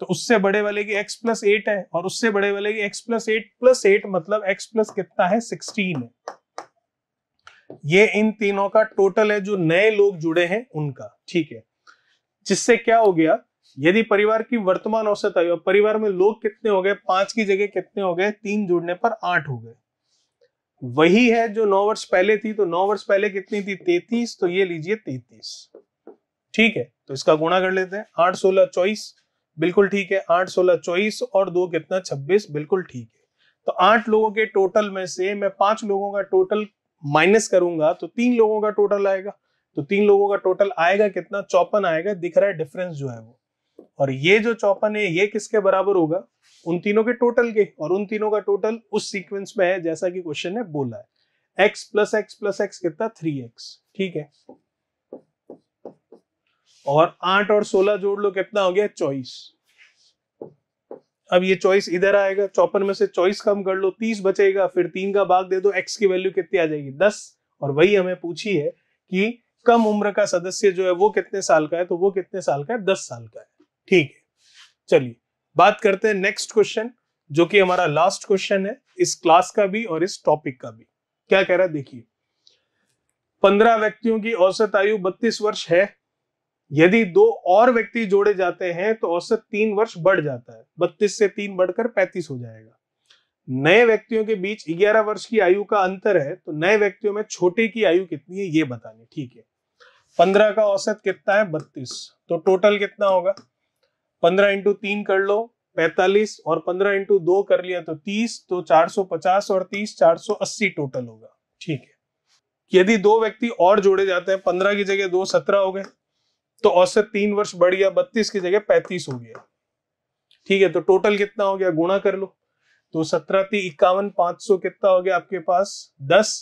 Speaker 1: तो उससे बड़े वाले की एक्स प्लस एट है और उससे बड़े वाले की x plus eight plus eight मतलब एक्स प्लस कितना है सिक्सटीन है ये इन तीनों का टोटल है जो नए लोग जुड़े हैं उनका ठीक है जिससे क्या हो गया यदि परिवार की वर्तमान औसत आयु परिवार में लोग कितने हो गए पांच की जगह कितने हो गए तीन जुड़ने पर आठ हो गए वही है जो नौ वर्ष पहले थी तो नौ वर्ष पहले कितनी थी तैतीस तो ये लीजिए तैतीस ठीक है तो इसका गुणा कर लेते हैं आठ सोलह चौबीस बिल्कुल ठीक है आठ सोलह चौबीस और दो कितना छब्बीस बिल्कुल ठीक है तो आठ लोगों के टोटल में से मैं पांच लोगों का टोटल माइनस करूंगा तो तीन लोगों का टोटल आएगा तो तीन लोगों का टोटल आएगा कितना चौपन आएगा दिख रहा है डिफरेंस जो है वो और ये जो चौपन है ये किसके बराबर होगा उन तीनों के टोटल के और उन तीनों का टोटल उस सीक्वेंस में है जैसा कि क्वेश्चन ने बोला है x plus x plus x कितना थ्री एक्स ठीक है और आठ और सोलह जोड़ लो कितना हो गया चौबीस अब ये चॉइस इधर आएगा चौपन में से चॉइस कम कर लो तीस बचेगा फिर तीन का भाग दे दो एक्स की वैल्यू कितनी आ जाएगी दस और वही हमें पूछी है कि कम उम्र का सदस्य जो है वो कितने साल का है तो वो कितने साल का है दस साल का है ठीक है चलिए बात करते हैं नेक्स्ट क्वेश्चन जो कि हमारा लास्ट क्वेश्चन है इस क्लास का भी और इस टॉपिक का भी क्या कह रहा है देखिए पंद्रह व्यक्तियों की औसत आयु बत्तीस वर्ष है यदि दो और व्यक्ति जोड़े जाते हैं तो औसत तीन वर्ष बढ़ जाता है बत्तीस से तीन बढ़कर पैंतीस हो जाएगा नए व्यक्तियों के बीच ग्यारह वर्ष की आयु का अंतर है तो नए व्यक्तियों में छोटे की आयु कितनी है ये बताने ठीक है पंद्रह का औसत कितना है बत्तीस तो टोटल कितना होगा पंद्रह इंटू तीन कर लो पैतालीस और पंद्रह इंटू दो कर लिया तो तीस तो चार सौ पचास और तीस चार सौ अस्सी टोटल होगा ठीक है यदि दो व्यक्ति और जोड़े जाते हैं पंद्रह की जगह दो सत्रह हो गए तो औसत तीन वर्ष बढ़ गया बत्तीस की जगह पैंतीस हो गया ठीक है तो टोटल कितना हो गया गुणा कर लो तो सत्रह ती इक्यावन पांच सौ कितना हो गया आपके पास दस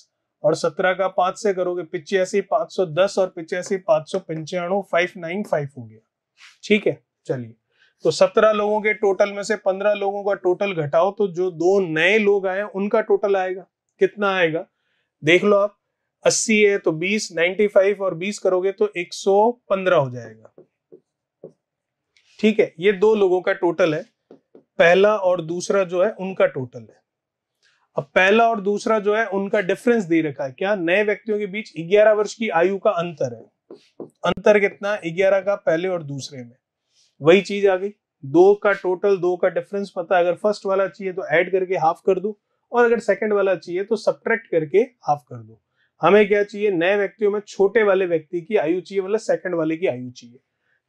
Speaker 1: और सत्रह का पांच से करोगे पिचासी पांच सौ दस और पिचासी पांच सौ पंचानवे फाइव नाइन फाइव हो गया ठीक है चलिए तो सत्रह लोगों के टोटल में से पंद्रह लोगों का टोटल घटाओ तो जो दो नए लोग आए उनका टोटल आएगा कितना आएगा देख लो आप अस्सी है तो बीस नाइनटी फाइव और बीस करोगे तो एक सौ पंद्रह हो जाएगा ठीक है ये दो लोगों का टोटल है पहला और दूसरा जो है उनका टोटल है अब पहला और दूसरा जो है उनका डिफरेंस दे रखा है क्या नए व्यक्तियों के बीच ग्यारह वर्ष की आयु का अंतर है अंतर कितना ग्यारह का पहले और दूसरे में वही चीज आ गई दो का टोटल दो का डिफरेंस पता है अगर फर्स्ट वाला चाहिए तो ऐड करके हाफ कर दो और अगर सेकंड वाला चाहिए तो सब्ट्रैक्ट करके हाफ कर दो हमें क्या चाहिए नए व्यक्तियों में छोटे वाले व्यक्ति की आयु चाहिए मतलब सेकंड वाले की आयु चाहिए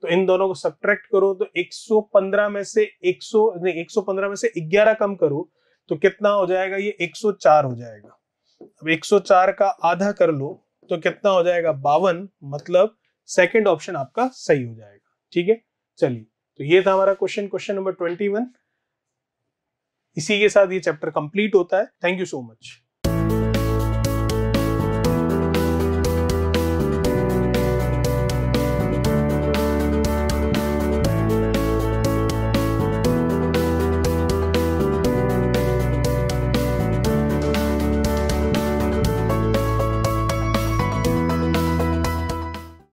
Speaker 1: तो इन दोनों को सब्ट्रैक्ट करो तो 115 में से 100 नहीं 115 में से 11 कम करो तो कितना हो जाएगा ये 104 हो जाएगा अब 104 का आधा कर लो तो कितना हो जाएगा बावन मतलब सेकेंड ऑप्शन आपका सही हो जाएगा ठीक है चलिए तो ये था हमारा question question number twenty one इसी के साथ ये चैप्टर कंप्लीट होता है थैंक यू सो मच